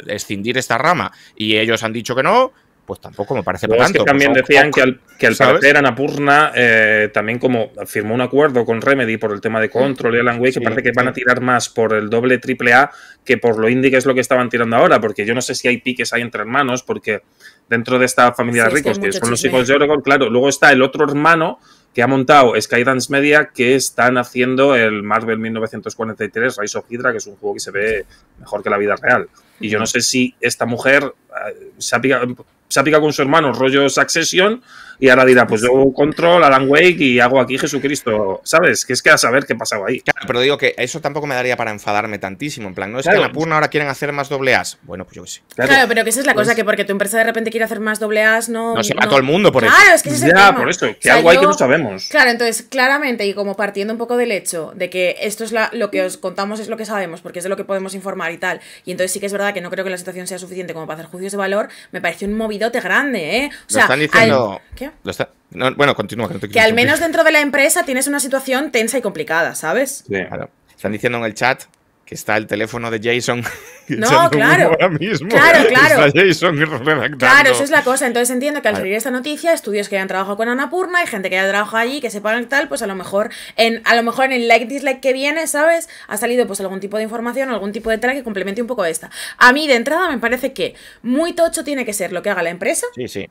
escindir esta rama y ellos han dicho que no, pues tampoco me parece para tanto. Es que también pues decían que al, que al parecer Anapurna eh, también como firmó un acuerdo con Remedy por el tema de Control y Alan Wake, que parece que van a tirar más por el doble triple A que por lo indie, que es lo que estaban tirando ahora, porque yo no sé si hay piques ahí entre hermanos, porque dentro de esta familia de ricos, que son los hijos de Oregon, claro, luego está el otro hermano que ha montado Skydance Media, que están haciendo el Marvel 1943 Rise of Hydra, que es un juego que se ve mejor que la vida real. Y yo no sé si esta mujer eh, se ha picado, con su hermano rollo Succession y ahora dirá, pues yo control Alan Wake y hago aquí Jesucristo, ¿sabes? Que es que a saber qué pasaba ahí. Claro, pero digo que eso tampoco me daría para enfadarme tantísimo, en plan, no es que en Purna ahora quieren hacer más doble A. Bueno, pues yo qué sé. Claro, pero que esa es la pues cosa, que porque tu empresa de repente quiere hacer más doble A, no... No se va todo el mundo por eso. Claro, es que es el Ya, por eso, que algo hay que no sabemos. Claro, entonces, claramente, y como partiendo un poco del hecho de que esto es lo que os contamos es lo que sabemos, porque es de lo que podemos informar y tal, y entonces sí que es verdad que no creo que la situación sea suficiente como para hacer juicios de valor, me parece un movidote grande, ¿eh? O sea, están diciendo... ¿Qué? bueno, continúa. que al menos dentro de la empresa tienes una situación tensa y complicada, ¿sabes? Sí, claro. Están diciendo en el chat que está el teléfono de Jason. No, claro. Ahora mismo. Claro, claro. Claro, eso es la cosa. Entonces entiendo que al salir esta noticia, estudios que hayan trabajado con Anapurna y gente que haya trabajado allí, que sepan tal, pues a lo mejor en a lo mejor en el like dislike que viene, ¿sabes? Ha salido pues algún tipo de información, algún tipo de tela que complemente un poco esta. A mí de entrada me parece que muy tocho tiene que ser lo que haga la empresa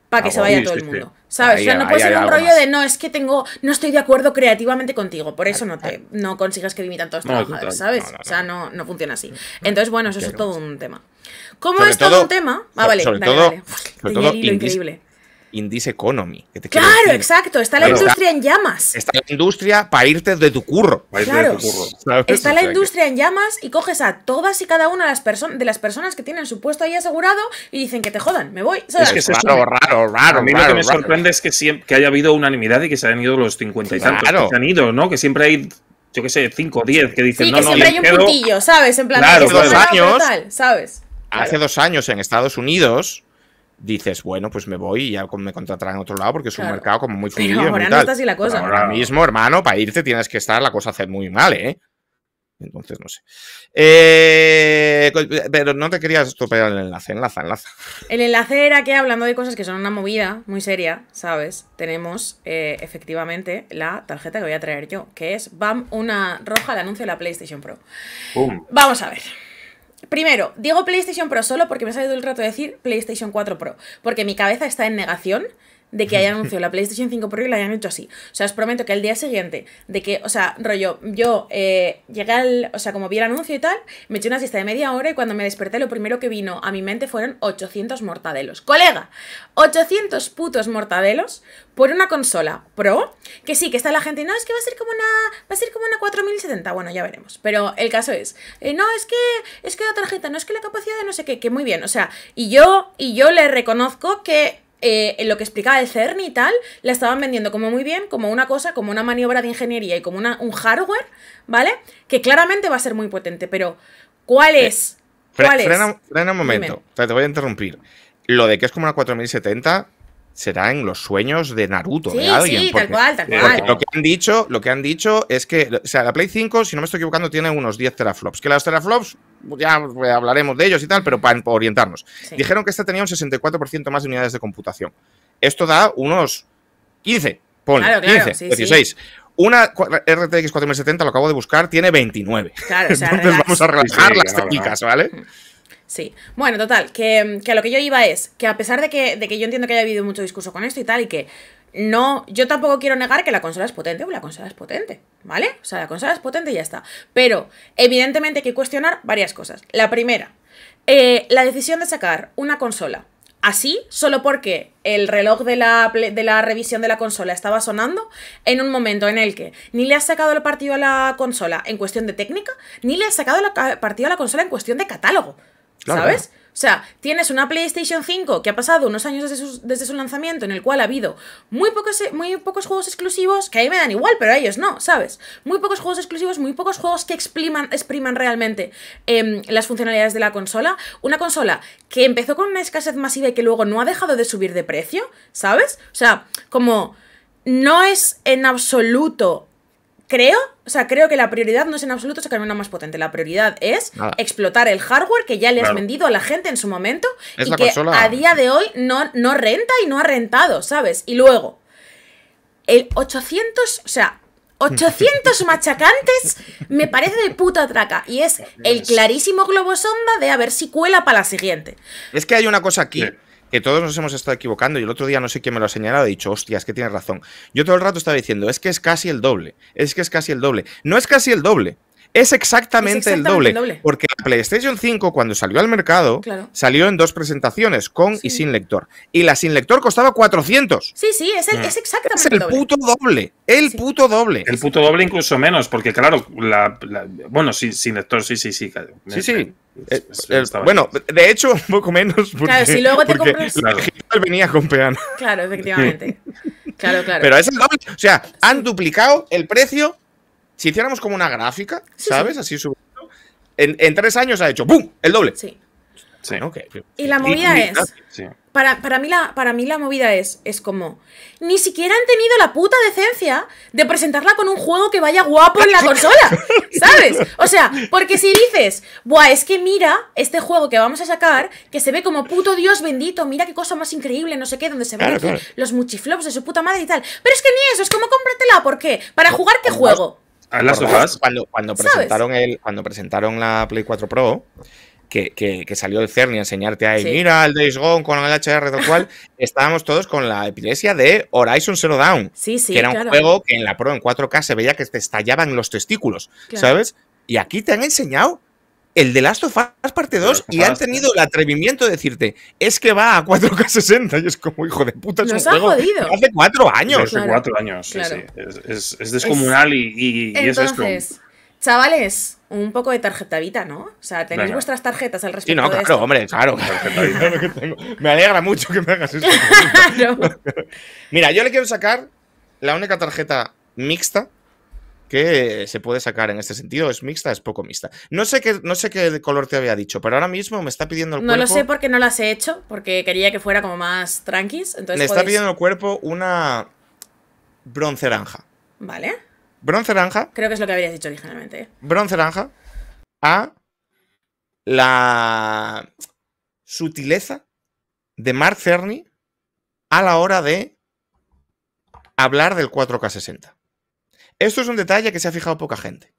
para que se ah, vaya todo el mundo o sea, no puede ser un rollo de no, es que tengo, no estoy de acuerdo creativamente contigo, por eso no te no consigas que limitan todos los trabajadores, ¿sabes? o sea, no, funciona así. Mm, mm, Entonces, bueno, eso es todo un tema. ¿Cómo es todo, un tema? Ah, vale, todo increíble. Indies Economy. claro, exacto. Está la industria en llamas. Está la industria para irte de tu curro. Claro. Está la industria en llamas y coges a todas y cada una de las, personas de las personas que tienen su puesto ahí asegurado y dicen que te jodan, me voy. Es que es raro, raro, raro. A mí lo que me sorprende es que, haya habido unanimidad y que se hayan ido los 50 y tantos que se han ido, ¿no? Que siempre hay yo qué sé, 5 o 10 que dicen, sí, que siempre hay un puntillo, ¿sabes? En plan, hace dos años, Hace dos años en Estados Unidos dices, bueno, pues me voy y ya me contratarán en otro lado porque es un mercado como muy fluido. ahora no la cosa. mismo, hermano, para irte tienes que estar la cosa hace muy mal, ¿eh? Entonces, no sé. Eh, pero no te querías estropear el enlace, enlaza, enlaza. El enlace era que hablando de cosas que son una movida muy seria, ¿sabes? Tenemos eh, efectivamente la tarjeta que voy a traer yo, que es BAM, una roja al anuncio de la PlayStation Pro. Vamos a ver. Primero, digo PlayStation Pro solo porque me ha salido el rato de decir PlayStation 4 Pro, porque mi cabeza está en negación de que haya anunciado la PlayStation 5 Pro y la hayan hecho así. O sea, os prometo que el día siguiente, de que, o sea, rollo, yo eh, llegué al, o sea, como vi el anuncio y tal, me eché una siesta de media hora y cuando me desperté lo primero que vino a mi mente fueron 800 mortadelos. Colega, 800 putos mortadelos por una consola Pro, que sí, que está la gente, no, es que va a ser como una, va a ser como una 4070, bueno, ya veremos. Pero el caso es, eh, no, es que, es que la tarjeta, no es que la capacidad de no sé qué, que muy bien, o sea, y yo, y yo le reconozco que en eh, lo que explicaba el CERN y tal, la estaban vendiendo como muy bien, como una cosa, como una maniobra de ingeniería y como una, un hardware, ¿vale? Que claramente va a ser muy potente, pero ¿cuál es? ¿Cuál es? un momento, te voy a interrumpir. Lo de que es como una 4070, será en los sueños de Naruto. Sí, sí, tal cual, tal cual. Lo que, han dicho, lo que han dicho es que, o sea, la Play 5, si no me estoy equivocando, tiene unos 10 teraflops. Que los teraflops, pues ya pues, hablaremos de ellos y tal, pero para orientarnos. Dijeron que esta tenía un 64% más de unidades de computación. Esto da unos 15, Pone claro, 16. Una RTX 4070, lo acabo de buscar, tiene 29. Claro, o sea, Entonces vamos a relajar las técnicas, ¿vale? Sí. Bueno, total, que, que, lo que yo iba es que a pesar de que, yo entiendo que haya habido mucho discurso con esto y tal, y que no, yo tampoco quiero negar que la consola es potente, o la consola es potente, ¿vale? O sea, la consola es potente y ya está. Pero, evidentemente hay que cuestionar varias cosas. La primera, eh, la decisión de sacar una consola así, solo porque el reloj de la, de la revisión de la consola estaba sonando en un momento en el que ni le has sacado el partido a la consola en cuestión de técnica, ni le has sacado el partido a la consola en cuestión de catálogo. ¿Sabes? O sea, tienes una PlayStation 5 que ha pasado unos años desde su, lanzamiento en el cual ha habido muy pocos, muy pocos juegos exclusivos, que a mí me dan igual, pero a ellos no, ¿sabes? Muy pocos juegos exclusivos, muy pocos juegos que expriman, expriman realmente em, las funcionalidades de la consola. Una consola que empezó con una escasez masiva y que luego no ha dejado de subir de precio, ¿sabes? O sea, como no es en absoluto creo, o sea, creo que la prioridad no es en absoluto sacar una más potente. La prioridad es explotar el hardware que ya le has vendido a la gente en su momento y que a día de hoy no, no renta y no ha rentado, ¿sabes? Y luego, el 800, o sea, 800 machacantes me parece de puta traca. Y es el clarísimo globo sonda de a ver si cuela para la siguiente. Es que hay una cosa aquí que todos nos hemos estado equivocando y el otro día no sé quién me lo ha señalado, he dicho, hostias, es que tienes razón. Yo todo el rato estaba diciendo, es que es casi el doble, es que es casi el doble. No es casi el doble, es exactamente, el, doble, Porque la PlayStation 5, cuando salió al mercado, salió en dos presentaciones, con y sin lector. Y la sin lector costaba 400. Sí, sí, es, el, mm. es exactamente es el doble. puto doble. El puto doble. El puto doble incluso menos, porque claro, la, bueno, sin lector, sí, sí, sí. Sí, sí. Eh, eh, eh, bueno, de hecho, un poco menos. Porque, claro, si luego te compras. Claro. venía con peano. Claro, efectivamente. claro, claro. Pero es el doble. O sea, han duplicado el precio si hiciéramos como una gráfica, ¿sabes? Así subiendo. En, tres años ha hecho ¡pum! El doble. Sí. sí. Y la movida es. Para, para, mí la, para mí la movida es, es como. Ni siquiera han tenido la puta decencia de presentarla con un juego que vaya guapo en la consola. ¿Sabes? O sea, porque si dices, buah, es que mira este juego que vamos a sacar, que se ve como puto Dios bendito, mira qué cosa más increíble, no sé qué, donde se ven los muchiflops de su puta madre y tal. Pero es que ni eso, es como cómpratela, ¿por qué? Para jugar qué pues juego las cuando, presentaron el, cuando presentaron la Play 4 Pro, que, salió el CERN y enseñarte ahí, mira el Days Gone con el HR tal cual, estábamos todos con la epilepsia de Horizon Zero Dawn sí, sí, que era un juego que en la Pro en 4K se veía que te estallaban los testículos, ¿sabes? Y aquí te han enseñado el de Last of Us parte 2 y han tenido el atrevimiento de decirte, es que va a 4K60 y es como hijo de puta. Es un juego Hace cuatro años. Hace cuatro años, sí, sí. Es, descomunal y, y, Chavales, un poco de tarjetavita ¿no? O sea, tenéis vuestras tarjetas al respecto. Sí, no, claro, hombre, claro. tengo. Me alegra mucho que me hagas esto. Mira, yo le quiero sacar la única tarjeta mixta que se puede sacar en este sentido. Es mixta, es poco mixta. No sé qué, no sé qué color te había dicho, pero ahora mismo me está pidiendo el no cuerpo. No lo sé porque no las he hecho, porque quería que fuera como más tranquis. Entonces me está pidiendo el cuerpo una bronce naranja. Vale. Bronce naranja. Creo que es lo que habrías dicho originalmente. ¿eh? Bronce naranja a la sutileza de Mark Cerny a la hora de hablar del 4K60. Esto es un detalle que se ha fijado poca gente.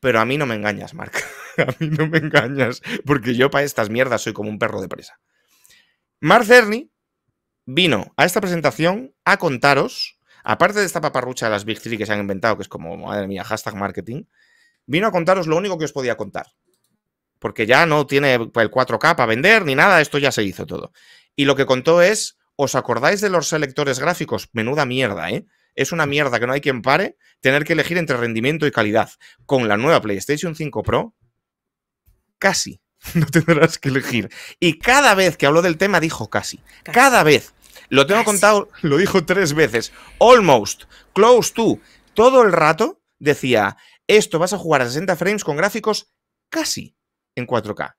Pero a mí no me engañas, Mark. a mí no me engañas, porque yo para estas mierdas soy como un perro de presa. Mark Cerny vino a esta presentación a contaros, aparte de esta paparrucha de las Big Three que se han inventado, que es como, madre mía, hashtag marketing, vino a contaros lo único que os podía contar. Porque ya no tiene el 4K para vender ni nada, esto ya se hizo todo. Y lo que contó es, ¿os acordáis de los selectores gráficos? Menuda mierda, ¿eh? es una mierda que no hay quien pare, tener que elegir entre rendimiento y calidad. Con la nueva PlayStation 5 Pro, casi no tendrás que elegir. Y cada vez que habló del tema dijo casi. Cada vez. Lo tengo contado, lo dijo tres veces. Almost, close to. Todo el rato decía, esto vas a jugar a 60 frames con gráficos casi en 4K.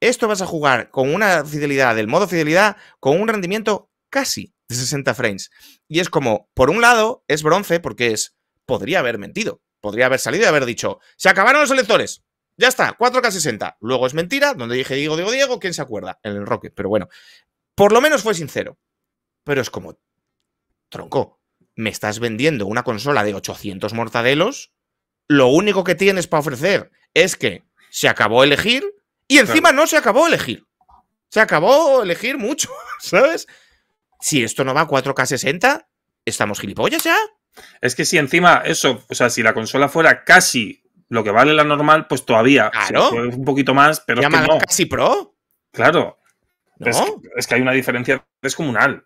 Esto vas a jugar con una fidelidad, del modo fidelidad, con un rendimiento casi de 60 frames. Y es como, por un lado, es bronce porque es, podría haber mentido, podría haber salido y haber dicho, se acabaron los electores, ya está, 4K60. Luego es mentira, donde dije Diego, Diego, Diego, ¿quién se acuerda? En el Rocket, pero bueno, por lo menos fue sincero. Pero es como, tronco, me estás vendiendo una consola de 800 mortadelos, lo único que tienes para ofrecer es que se acabó elegir y encima no se acabó elegir. Se acabó elegir mucho, ¿sabes? si esto no va a 4K 60, estamos gilipollas ya. Es que si encima eso, o sea, si la consola fuera casi lo que vale la normal, pues todavía. Claro. un poquito más, pero es que casi pro. Claro. Es, que, es, que, hay una diferencia descomunal.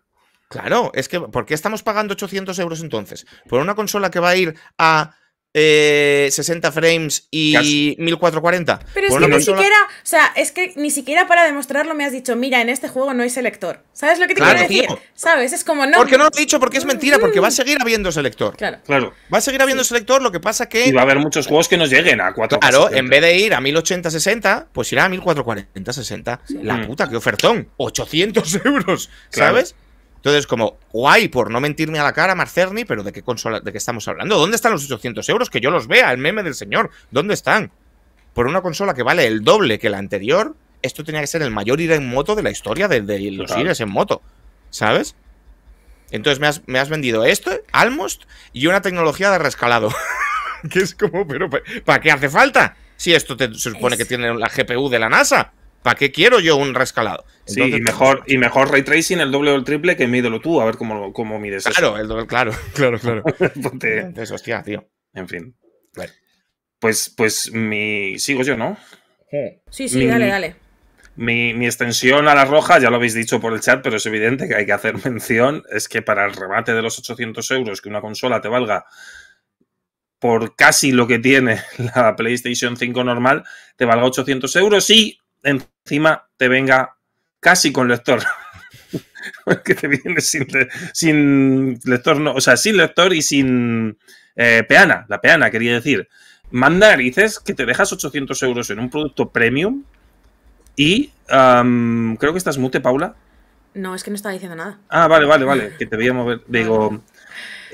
Claro, es que ¿por qué estamos pagando 800 euros entonces? Por una consola que va a ir a eh, 60 frames y 1440. Pero es que ni siquiera, o sea, es que ni siquiera para demostrarlo me has dicho, mira, en este juego no hay selector. ¿Sabes lo que te quiero decir? ¿Sabes? Es como no. Porque no lo he dicho porque es mentira, porque va a seguir habiendo selector. Claro. claro. Va a seguir habiendo selector, lo que pasa que. va a haber muchos juegos que nos lleguen a 4 Claro, en vez de ir a 1080-60, pues irá a 1440-60. La puta, qué ofertón. 800 euros, ¿sabes? Entonces, como, guay, por no mentirme a la cara, Marcerni, pero ¿de qué consola, de qué estamos hablando? ¿Dónde están los 800 euros? Que yo los vea, el meme del señor. ¿Dónde están? Por una consola que vale el doble que la anterior, esto tenía que ser el mayor ir en moto de la historia de, los en moto, ¿sabes? Entonces me has, vendido esto, Almost, y una tecnología de rescalado. que es como, pero ¿para qué hace falta? Si esto se supone que tiene la GPU de la NASA. ¿Para qué quiero yo un rescalado? sí, y mejor, y mejor ray tracing el doble o el triple que mídelo tú, a ver cómo, cómo eso. claro, El doble, claro, claro, claro. Entonces, pues, hostia, tío. En fin. Pues, pues mi. Sigo yo, ¿no? Sí, sí, dale, dale. Mi, extensión a la roja, ya lo habéis dicho por el chat, pero es evidente que hay que hacer mención, es que para el remate de los 800 euros que una consola te valga por casi lo que tiene la PlayStation 5 normal, te valga 800 euros y encima te venga casi con lector. que te viene sin, lector, no, o sea, sin lector y sin eh, peana, la peana quería decir. mandar dices que te dejas 800 euros en un producto premium y creo que estás mute, Paula. No, es que no estaba diciendo nada. Ah, vale, vale, vale, que te voy a mover. Digo,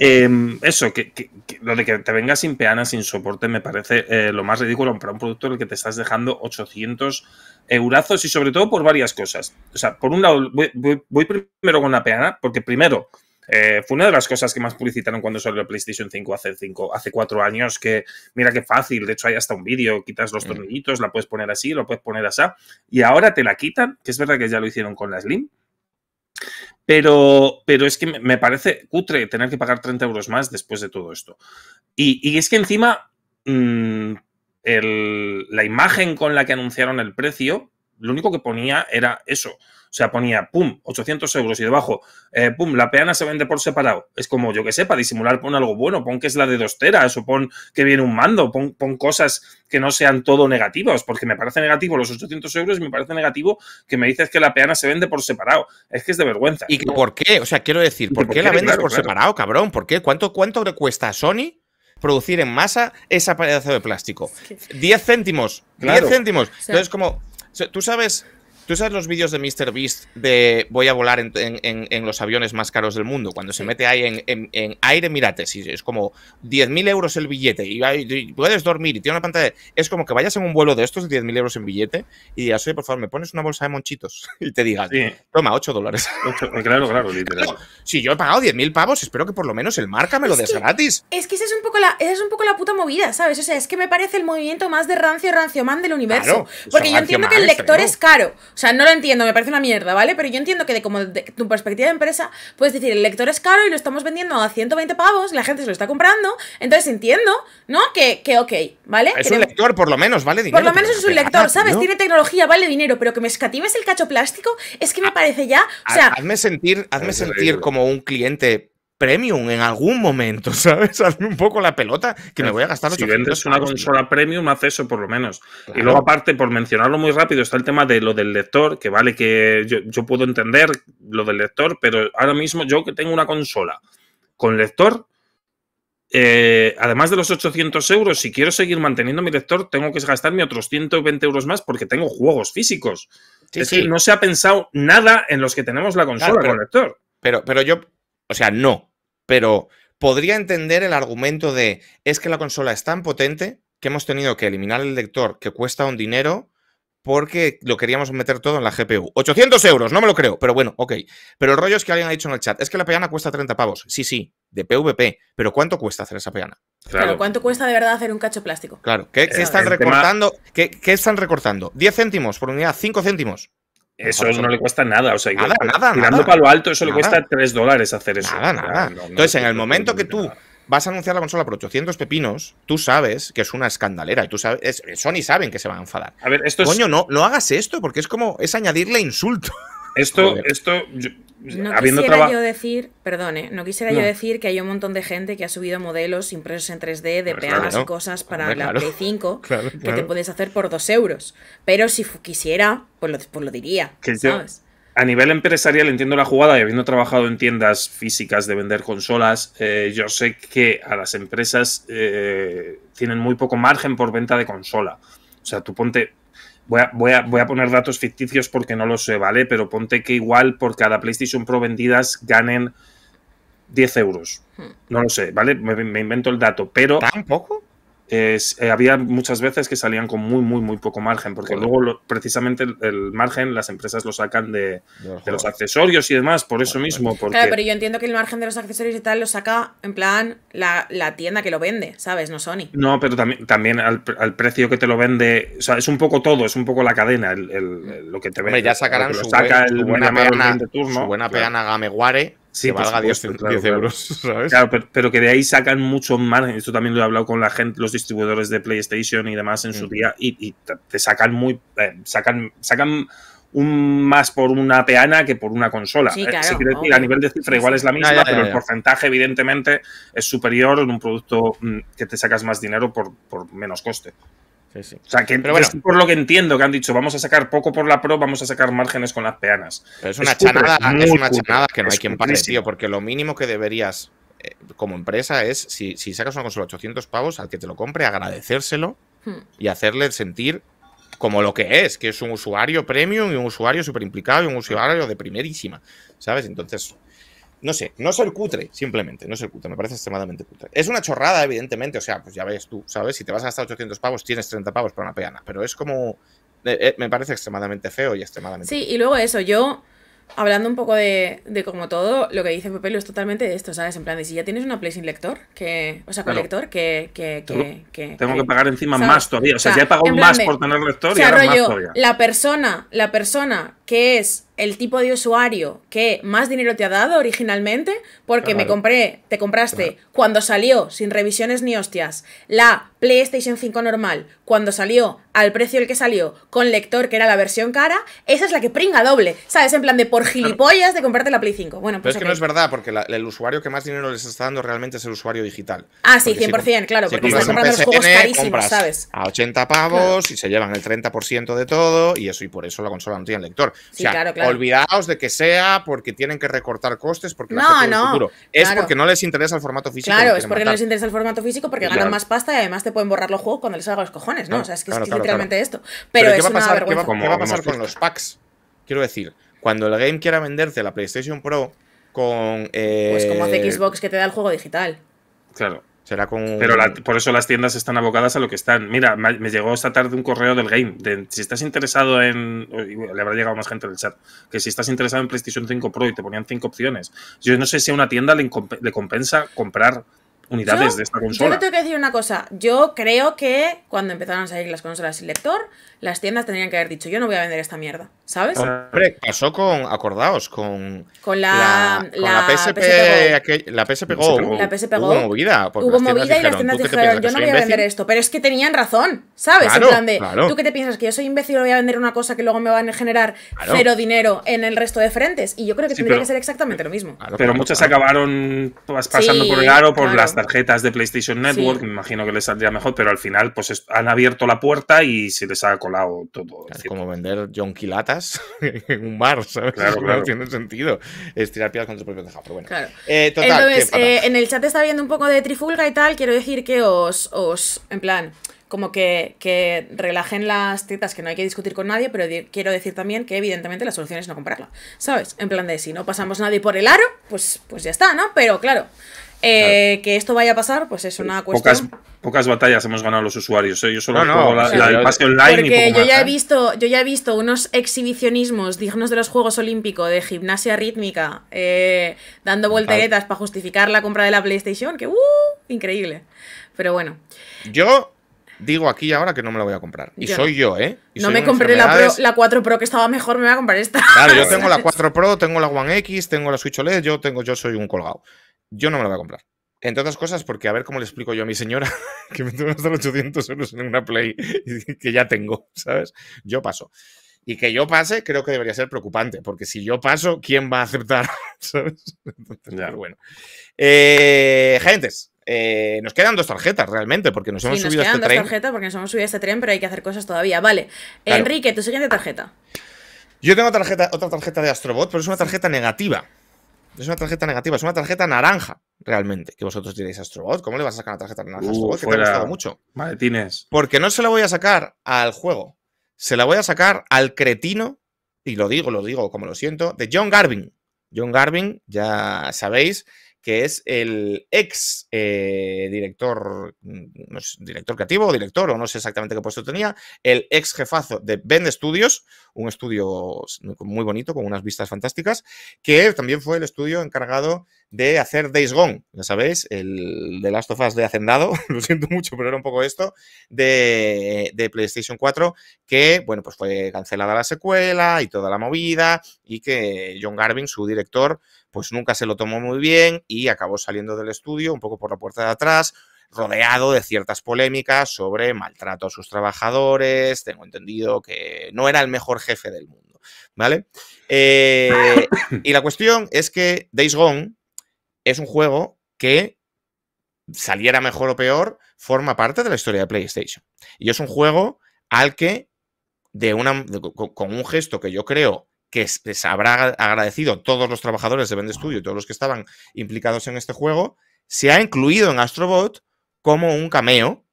Em, eso, que, lo de que te vengas sin peana, sin soporte, me parece eh, lo más ridículo para un producto en el que te estás dejando 800 eurazos y sobre todo por varias cosas. O sea, por un lado, voy, primero con la peana, porque primero, eh, fue una de las cosas que más publicitaron cuando salió el PlayStation 5 hace, 5 hace cuatro años, que mira qué fácil, de hecho hay hasta un vídeo, quitas los mm. tornillitos, la puedes poner así, lo puedes poner así, y ahora te la quitan, que es verdad que ya lo hicieron con la Slim, pero, es que me parece cutre tener que pagar 30 euros más después de todo esto. Y, es que encima mm, la imagen con la que anunciaron el precio lo único que ponía era eso. O sea, ponía, pum, 800 euros y debajo, eh, pum, la peana se vende por separado. Es como, yo que sé, para disimular pon algo bueno, pon que es la de dos teras o pon que viene un mando, pon, cosas que no sean todo negativas, porque me parece negativo los 800 euros y me parece negativo que me dices que la peana se vende por separado. Es que es de vergüenza. ¿Y por qué? O sea, quiero decir, ¿por, qué, la vendes por separado, cabrón? ¿Por qué? ¿Cuánto, cuánto le cuesta a Sony? producir en masa esa pedazo de plástico. 10 céntimos. 10 céntimos. Entonces, como, Tú sabes ¿Tú sabes los vídeos de Mr. Beast de voy a volar en, los aviones más caros del mundo? Cuando se mete ahí en, aire, mírate, si es como 10.000 euros el billete y, puedes dormir y tiene una pantalla. Es como que vayas en un vuelo de estos de 10.000 euros en billete y digas, oye, por favor, me pones una bolsa de monchitos y te digas, toma, 8 dólares. claro, claro, literal. si yo he pagado 10.000 pavos, espero que por lo menos el marca me lo des gratis. Es que esa es, un poco la, es un poco la puta movida, ¿sabes? O sea, es que me parece el movimiento más de rancio, rancio man del universo. Porque yo entiendo que el lector es caro. O sea, no lo entiendo, me parece una mierda, ¿vale? Pero yo entiendo que de como de tu perspectiva de empresa, puedes decir, el lector es caro y lo estamos vendiendo a 120 pavos, la gente se lo está comprando, entonces entiendo, ¿no? Que, ok, ¿vale? Es un lector, por lo menos, ¿vale? Dinero, por lo menos es un lector, ¿sabes? Tiene tecnología, vale dinero, pero que me escatimes el cacho plástico, es que me ah, parece ya, o sea... Hazme sentir, hazme sentir como un cliente premium en algún momento, ¿sabes? Hazme un poco la pelota que me voy a gastar. Si vendes una consola premium, haz eso por lo menos. Y luego, aparte, por mencionarlo muy rápido, está el tema de lo del lector, que vale que yo, puedo entender lo del lector, pero ahora mismo yo que tengo una consola con lector, eh, además de los 800 euros, si quiero seguir manteniendo mi lector, tengo que gastarme otros 120 euros más porque tengo juegos físicos. es que no se ha pensado nada en los que tenemos la consola con lector. Pero, pero yo, o sea, no pero podría entender el argumento de es que la consola es tan potente que hemos tenido que eliminar el lector que cuesta un dinero porque lo queríamos meter todo en la GPU. 800 euros, no me lo creo, pero bueno, ok. Pero el rollo es que alguien ha dicho en el chat, es que la peana cuesta 30 pavos. Sí, sí, de PVP, pero ¿cuánto cuesta hacer esa peana? Claro, ¿cuánto cuesta de verdad hacer un cacho plástico? Claro, ¿qué, están recortando? ¿qué, están recortando? ¿10 céntimos por unidad? ¿5 céntimos? Eso no le cuesta nada, o sea, nada, para lo alto, eso le cuesta 3 dólares hacer eso. Nada, nada. Entonces, en el momento que tú vas a anunciar la consola por 800 pepinos, tú sabes que es una escandalera y tú sabes, Sony saben que se van a enfadar. A ver, esto Coño, no, no hagas esto porque es como, es añadirle insulto. Esto, esto, ¿eh? No quisiera yo decir, perdone, no quisiera yo decir que hay un montón de gente que ha subido modelos impresos en 3D de y cosas para la Play 5 que te puedes hacer por 2 euros. Pero si quisiera, pues lo, pues diría. a nivel empresarial entiendo la jugada y habiendo trabajado en tiendas físicas de vender consolas, eh, yo sé que a las empresas eh, tienen muy poco margen por venta de consola. O sea, tú ponte, Voy a, poner datos ficticios porque no lo sé, ¿vale? Pero ponte que igual por cada PlayStation Pro vendidas ganen 10 euros. Hmm. No lo sé, ¿vale? Me, invento el dato, pero... ¿Tampoco? Eh, había muchas veces que salían con muy, muy, muy poco margen, porque luego precisamente el, margen las empresas lo sacan de, los accesorios y demás, por eso mismo. Claro, pero yo entiendo que el margen de los accesorios y tal lo saca en plan la, tienda que lo vende, ¿sabes? No Sony. No, pero también, también al, precio que te lo vende, o sea, es un poco todo, es un poco la cadena, el, mm. lo que te vende. Hombre, ya sacarán su, buen, buena turno, buena Gameware sí, que valga 10, euros, Claro, pero, que de ahí sacan mucho margen. Esto también lo he hablado con la gente, los distribuidores de PlayStation y demás en su mm. día, y, te sacan muy. Eh, sacan, sacan más por una peana que por una consola. Eh, a nivel de cifra igual es la misma, pero el porcentaje evidentemente es superior en un producto mm, que te sacas más dinero por, por menos coste. O sea, que por lo que entiendo que han dicho, vamos a sacar poco por la pro, vamos a sacar márgenes con las peanas. es una chanada, es, una que no hay quien pare, tío, porque lo mínimo que deberías eh, como empresa es, si, sacas una consola 800 pavos, al que te lo compre, agradecérselo hmm. y hacerle sentir como lo que es, que es un usuario premium y un usuario súper implicado y un usuario de primerísima, ¿sabes? Entonces, no sé, no es el cutre, simplemente, no el cutre, me parece extremadamente cutre. Es una chorrada, evidentemente, o sea, pues ya ves tú, ¿sabes? Si te vas a gastar 800 pavos, tienes 30 pavos para una peana, pero es como, eh, eh, me parece extremadamente feo y extremadamente... Sí, y luego eso, yo, hablando un poco de, como todo, lo que dice Pepe lo es totalmente de esto, ¿sabes? En plan, de si ya tienes una Play sin lector, que, o sea, con lector, que, que, Tengo que pagar encima más todavía, o sea, ya he pagado más por tener lector y La persona, la persona que es el tipo de usuario que más dinero te ha dado originalmente, porque me compré, te compraste cuando salió, sin revisiones ni hostias, la PlayStation 5 normal, cuando salió, al precio el que salió, con lector, que era la versión cara, esa es la que pringa doble, ¿sabes? En plan de por gilipollas de comprarte la Play 5. Bueno, pues Pero es que no es verdad, porque el usuario que más dinero les está dando realmente es el usuario digital. Ah, sí, 100%, claro, porque estás comprando los juegos carísimos, ¿sabes? A 80 pavos y se llevan el 30% de todo, y eso, y por eso la consola no tiene lector. Olvidaos de que sea porque tienen que recortar costes, porque no, Es porque no les interesa el formato físico. Claro, es porque no les interesa el formato físico porque ganan más pasta y además te pueden borrar los juegos cuando les salga los cojones, ¿no? o sea, es que es literalmente esto. Pero, es una vergüenza? ¿qué, va, a pasar con los packs? Quiero decir, cuando el game quiera venderse la PlayStation Pro con. Pues como hace eh, Xbox que te da el juego digital. Claro. Pero por eso las tiendas están abocadas a lo que están. Mira, me, llegó esta tarde un correo del game. si estás interesado en. Le habrá llegado más gente del chat. Que si estás interesado en PlayStation 5 Pro y te ponían cinco opciones. Yo no sé si a una tienda le compensa comprar unidades de esta consola. Yo tengo que decir una cosa. Yo creo que cuando empezaron a salir las consolas sin lector, las tiendas tendrían que haber dicho: Yo no voy a vender esta mierda, ¿sabes? Hombre, pasó con, acordaos, con. Con la. PSP. la PSP Go. Hubo movida. Hubo movida y las tiendas dijeron: Yo no voy a vender esto. Pero es que tenían razón, ¿sabes? en plan de: ¿Tú qué te piensas? ¿Que yo soy imbécil y voy a vender una cosa que luego me van a generar cero dinero en el resto de frentes? Y yo creo que tendría que ser exactamente lo mismo. pero muchas acabaron pasando por el aro por las tarjetas de PlayStation Network, me imagino que les saldría mejor, pero al final pues han abierto la puerta y se les ha colado todo. Es como vender jonquilatas en un bar, ¿sabes? Claro, claro. tiene sentido. Es piedras contra su propio pero bueno. Claro. Eh, eh, en el chat está viendo un poco de trifulga y tal, quiero decir que os, os en plan como que, que, relajen las tetas, que no hay que discutir con nadie, pero quiero decir también que evidentemente la solución es no comprarla, ¿sabes? En plan de si no pasamos nadie por el aro, pues, pues ya está, ¿no? Pero claro, eh, que esto vaya a pasar, pues es una cuestión. Pocas, pocas batallas hemos ganado los usuarios. ¿eh? Yo solo yo ya he ¿eh? visto, yo ya he visto unos exhibicionismos dignos de los Juegos Olímpicos de gimnasia rítmica, dando volteretas para justificar la compra de la PlayStation, que uh, increíble. Pero bueno. Yo digo aquí ahora que no me la voy a comprar. Y soy yo, ¿eh? no me compré la, 4 Pro que estaba mejor, me voy a comprar esta. Claro, yo tengo la 4 Pro, tengo la One X, tengo la Switch OLED, yo tengo, yo soy un colgado yo no me la voy a comprar. Entre otras cosas, porque a ver cómo le explico yo a mi señora que me tengo que gastar 800 euros en una Play que ya tengo, ¿sabes? Yo paso. Y que yo pase creo que debería ser preocupante, porque si yo paso, ¿quién va a aceptar? ¿Sabes? bueno. Eh, gentes, eh, nos quedan dos tarjetas realmente, porque nos hemos sí, subido nos quedan este dos tarjetas porque nos hemos subido a este tren, pero hay que hacer cosas todavía. Vale. Enrique, tu siguiente tarjeta. Yo tengo tarjeta, otra tarjeta de Astrobot, pero es una tarjeta negativa. Es una tarjeta negativa, es una tarjeta naranja, realmente. Que vosotros diréis, Astrobot, ¿cómo le vas a sacar una tarjeta naranja a Astrobot? que te ha gustado mucho. tienes. Porque no se la voy a sacar al juego, se la voy a sacar al cretino, y lo digo, lo digo como lo siento, de John Garvin. John Garvin, ya sabéis, que es el ex eh, director, mm, no director creativo o director, o no sé exactamente qué puesto tenía, el ex jefazo de Bend Studios, un estudio muy bonito, con unas vistas fantásticas, que también fue el estudio encargado de hacer Days Gone, ya sabéis, el de las of de Hacendado, lo siento mucho, pero era un poco esto, de, de PlayStation 4, que, bueno, pues fue cancelada la secuela y toda la movida, y que John Garvin, su director, pues nunca se lo tomó muy bien y acabó saliendo del estudio un poco por la puerta de atrás, rodeado de ciertas polémicas sobre maltrato a sus trabajadores, tengo entendido que no era el mejor jefe del mundo, ¿vale? Eh, y la cuestión es que Days Gone es un juego que saliera mejor o peor, forma parte de la historia de PlayStation. Y es un juego al que, de una, con un gesto que yo creo que se habrá agradecido todos los trabajadores de Bend Studio y todos los que estaban implicados en este juego, se ha incluido en Astrobot como un cameo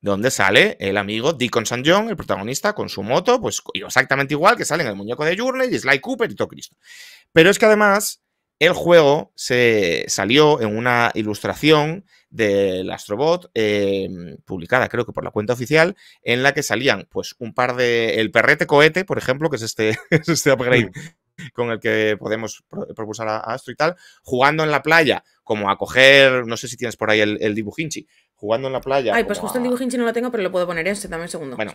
donde sale el amigo Deacon St. John, el protagonista, con su moto, pues exactamente igual que salen el muñeco de Journey, Sly Cooper y todo Cristo. Pero es que además el juego se salió en una ilustración del Astrobot, em, publicada creo que por la cuenta oficial, en la que salían pues un par de... El perrete cohete, por ejemplo, que es este, este upgrade con el que podemos propulsar a Astro y tal, jugando en la playa, como a coger, no sé si tienes por ahí el, el dibujinchi, jugando en la playa. Ay, pues justo el dibujinchi no lo tengo, pero lo puedo poner este, también, segundo. Bueno,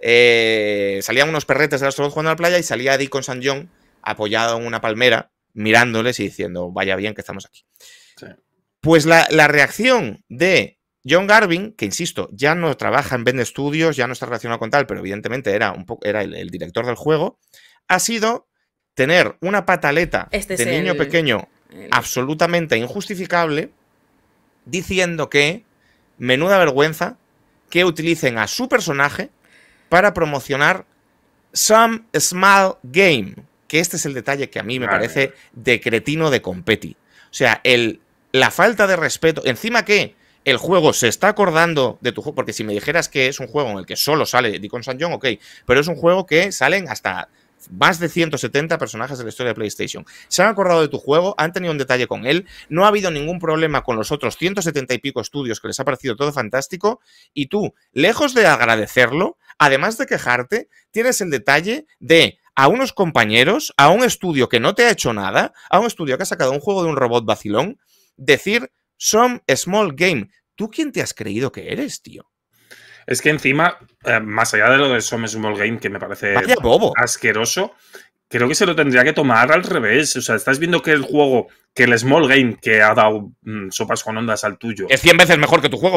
eh, salían unos perretes del Astrobot jugando en la playa y salía con San John apoyado en una palmera, mirándoles y diciendo, vaya bien que estamos aquí. Sí. Pues la, reacción de John Garvin, que insisto, ya no trabaja en Bend Studios, ya no está relacionado con tal, pero evidentemente era, un era el, director del juego, ha sido tener una pataleta este de niño pequeño absolutamente injustificable diciendo que, menuda vergüenza, que utilicen a su personaje para promocionar Some Small Game, que este es el detalle que a mí me parece de cretino de competi. O sea, el la falta de respeto, encima que el juego se está acordando de tu juego, porque si me dijeras que es un juego en el que solo sale Deacon San John, ok, pero es un juego que salen hasta más de 170 personajes de la historia de PlayStation. Se han acordado de tu juego, han tenido un detalle con él, no ha habido ningún problema con los otros 170 y pico estudios que les ha parecido todo fantástico, y tú, lejos de agradecerlo, además de quejarte, tienes el detalle de a unos compañeros, a un estudio que no te ha hecho nada, a un estudio que ha sacado un juego de un robot vacilón, decir some small game. ¿Tú quién te has creído que eres, tío? Es que encima, eh, más allá de lo de Some Small Game, que me parece bobo. asqueroso, creo que se lo tendría que tomar al revés. O sea, estás viendo que el juego, que el small game que ha dado mm, sopas con ondas al tuyo. Es 100 veces mejor que tu juego.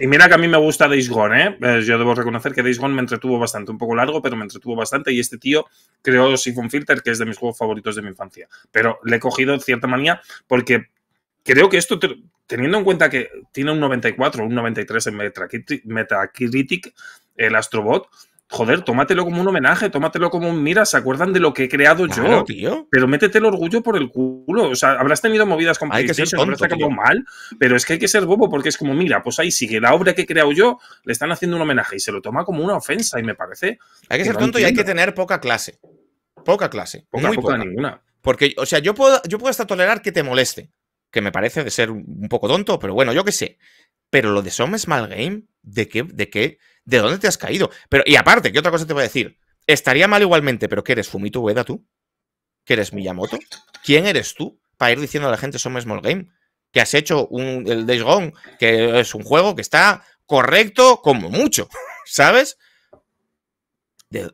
y mira que a mí me gusta Days Gone, ¿eh? ¿eh? Yo debo reconocer que Days Gone me entretuvo bastante, un poco largo, pero me entretuvo bastante. Y este tío creó Siphon Filter, que es de mis juegos favoritos de mi infancia. Pero le he cogido cierta manía porque creo que esto, teniendo en cuenta que tiene un 94 o un 93 en Metacritic, el Astrobot, joder, tómatelo como un homenaje, tómatelo como un mira, se acuerdan de lo que he creado yo. Tío. Pero métete el orgullo por el culo. O sea, habrás tenido movidas con hay PlayStation, habrás acabado mal, pero es que hay que ser bobo porque es como, mira, pues ahí sigue la obra que he creado yo, le están haciendo un homenaje y se lo toma como una ofensa y me parece. Hay que, ser tonto y hay que tener poca clase. Poca clase. muy poca, poca, ninguna. Porque, o sea, yo puedo, yo puedo hasta tolerar que te moleste que me parece de ser un poco tonto, pero bueno, yo qué sé. Pero lo de Some Small Game, ¿de qué? ¿De qué? ¿De dónde te has caído? Pero, y aparte, ¿qué otra cosa te voy a decir? Estaría mal igualmente, pero ¿qué eres? ¿Fumito Ueda tú? ¿Que eres Miyamoto? ¿Quién eres tú para ir diciendo a la gente Some Small Game? Que has hecho un, el Days Gone, que es un juego que está correcto como mucho, ¿sabes?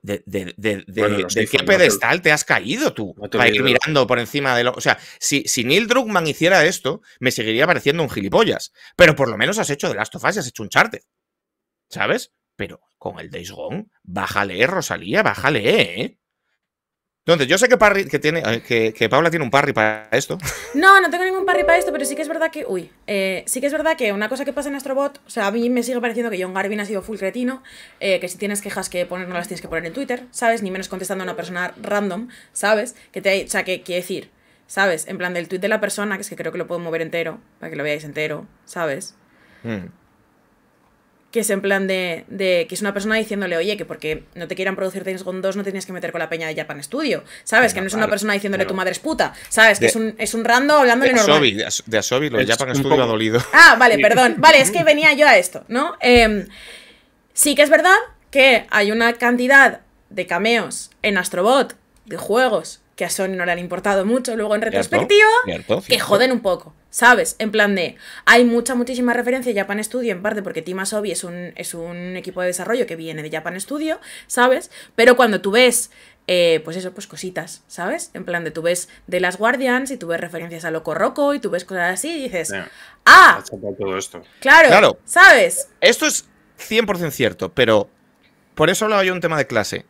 de, qué pedestal te, has caído tú para ir mirando por encima de lo. O sea, si, si, Neil Druckmann hiciera esto, me seguiría pareciendo un gilipollas. Pero por lo menos has hecho The Last of Us y has hecho un charte. ¿Sabes? Pero con el Days Gone, bájale, Rosalía, bájale, ¿eh? Entonces, yo sé que, que, tiene, eh, que, Paula tiene un parry para esto. No, no tengo ningún parry para esto, pero sí que es verdad que. Uy, eh, sí que es verdad que una cosa que pasa en Bot… o sea, a mí me sigue pareciendo que John Garvin ha sido full cretino, eh, que si tienes quejas que poner, no las tienes que poner en Twitter, ¿sabes? Ni menos contestando a una persona random, ¿sabes? Que te, o sea, que quiere decir, ¿sabes? En plan del tweet de la persona, que es que creo que lo puedo mover entero, para que lo veáis entero, ¿sabes? Mm que es en plan de, que es una persona diciéndole, oye, que porque no te quieran producir Tenis con 2 no tienes que meter con la peña de Japan Studio, ¿sabes? que no es una persona diciéndole tu madre es puta, ¿sabes? que es un, es un rando hablándole de Asobi, de Asobi, lo de Japan Studio ha dolido. Ah, vale, perdón. Vale, es que venía yo a esto, ¿no? Em, sí que es verdad que hay una cantidad de cameos en Astrobot, de juegos que a Sony no le han importado mucho luego en retrospectiva, que joden un poco, ¿sabes? En plan de, hay mucha, muchísima referencia a Japan Studio, en parte porque Team Asobi es un, es un equipo de desarrollo que viene de Japan Studio, ¿sabes? Pero cuando tú ves eh, pues eso, pues cositas, ¿sabes? En plan de tú ves de las Guardians y tú ves referencias a Loco Roco y tú ves cosas así y dices, ¡ah! Todo esto. Claro, claro, ¿sabes? Esto es 100% cierto, pero por eso hablaba yo un tema de clase.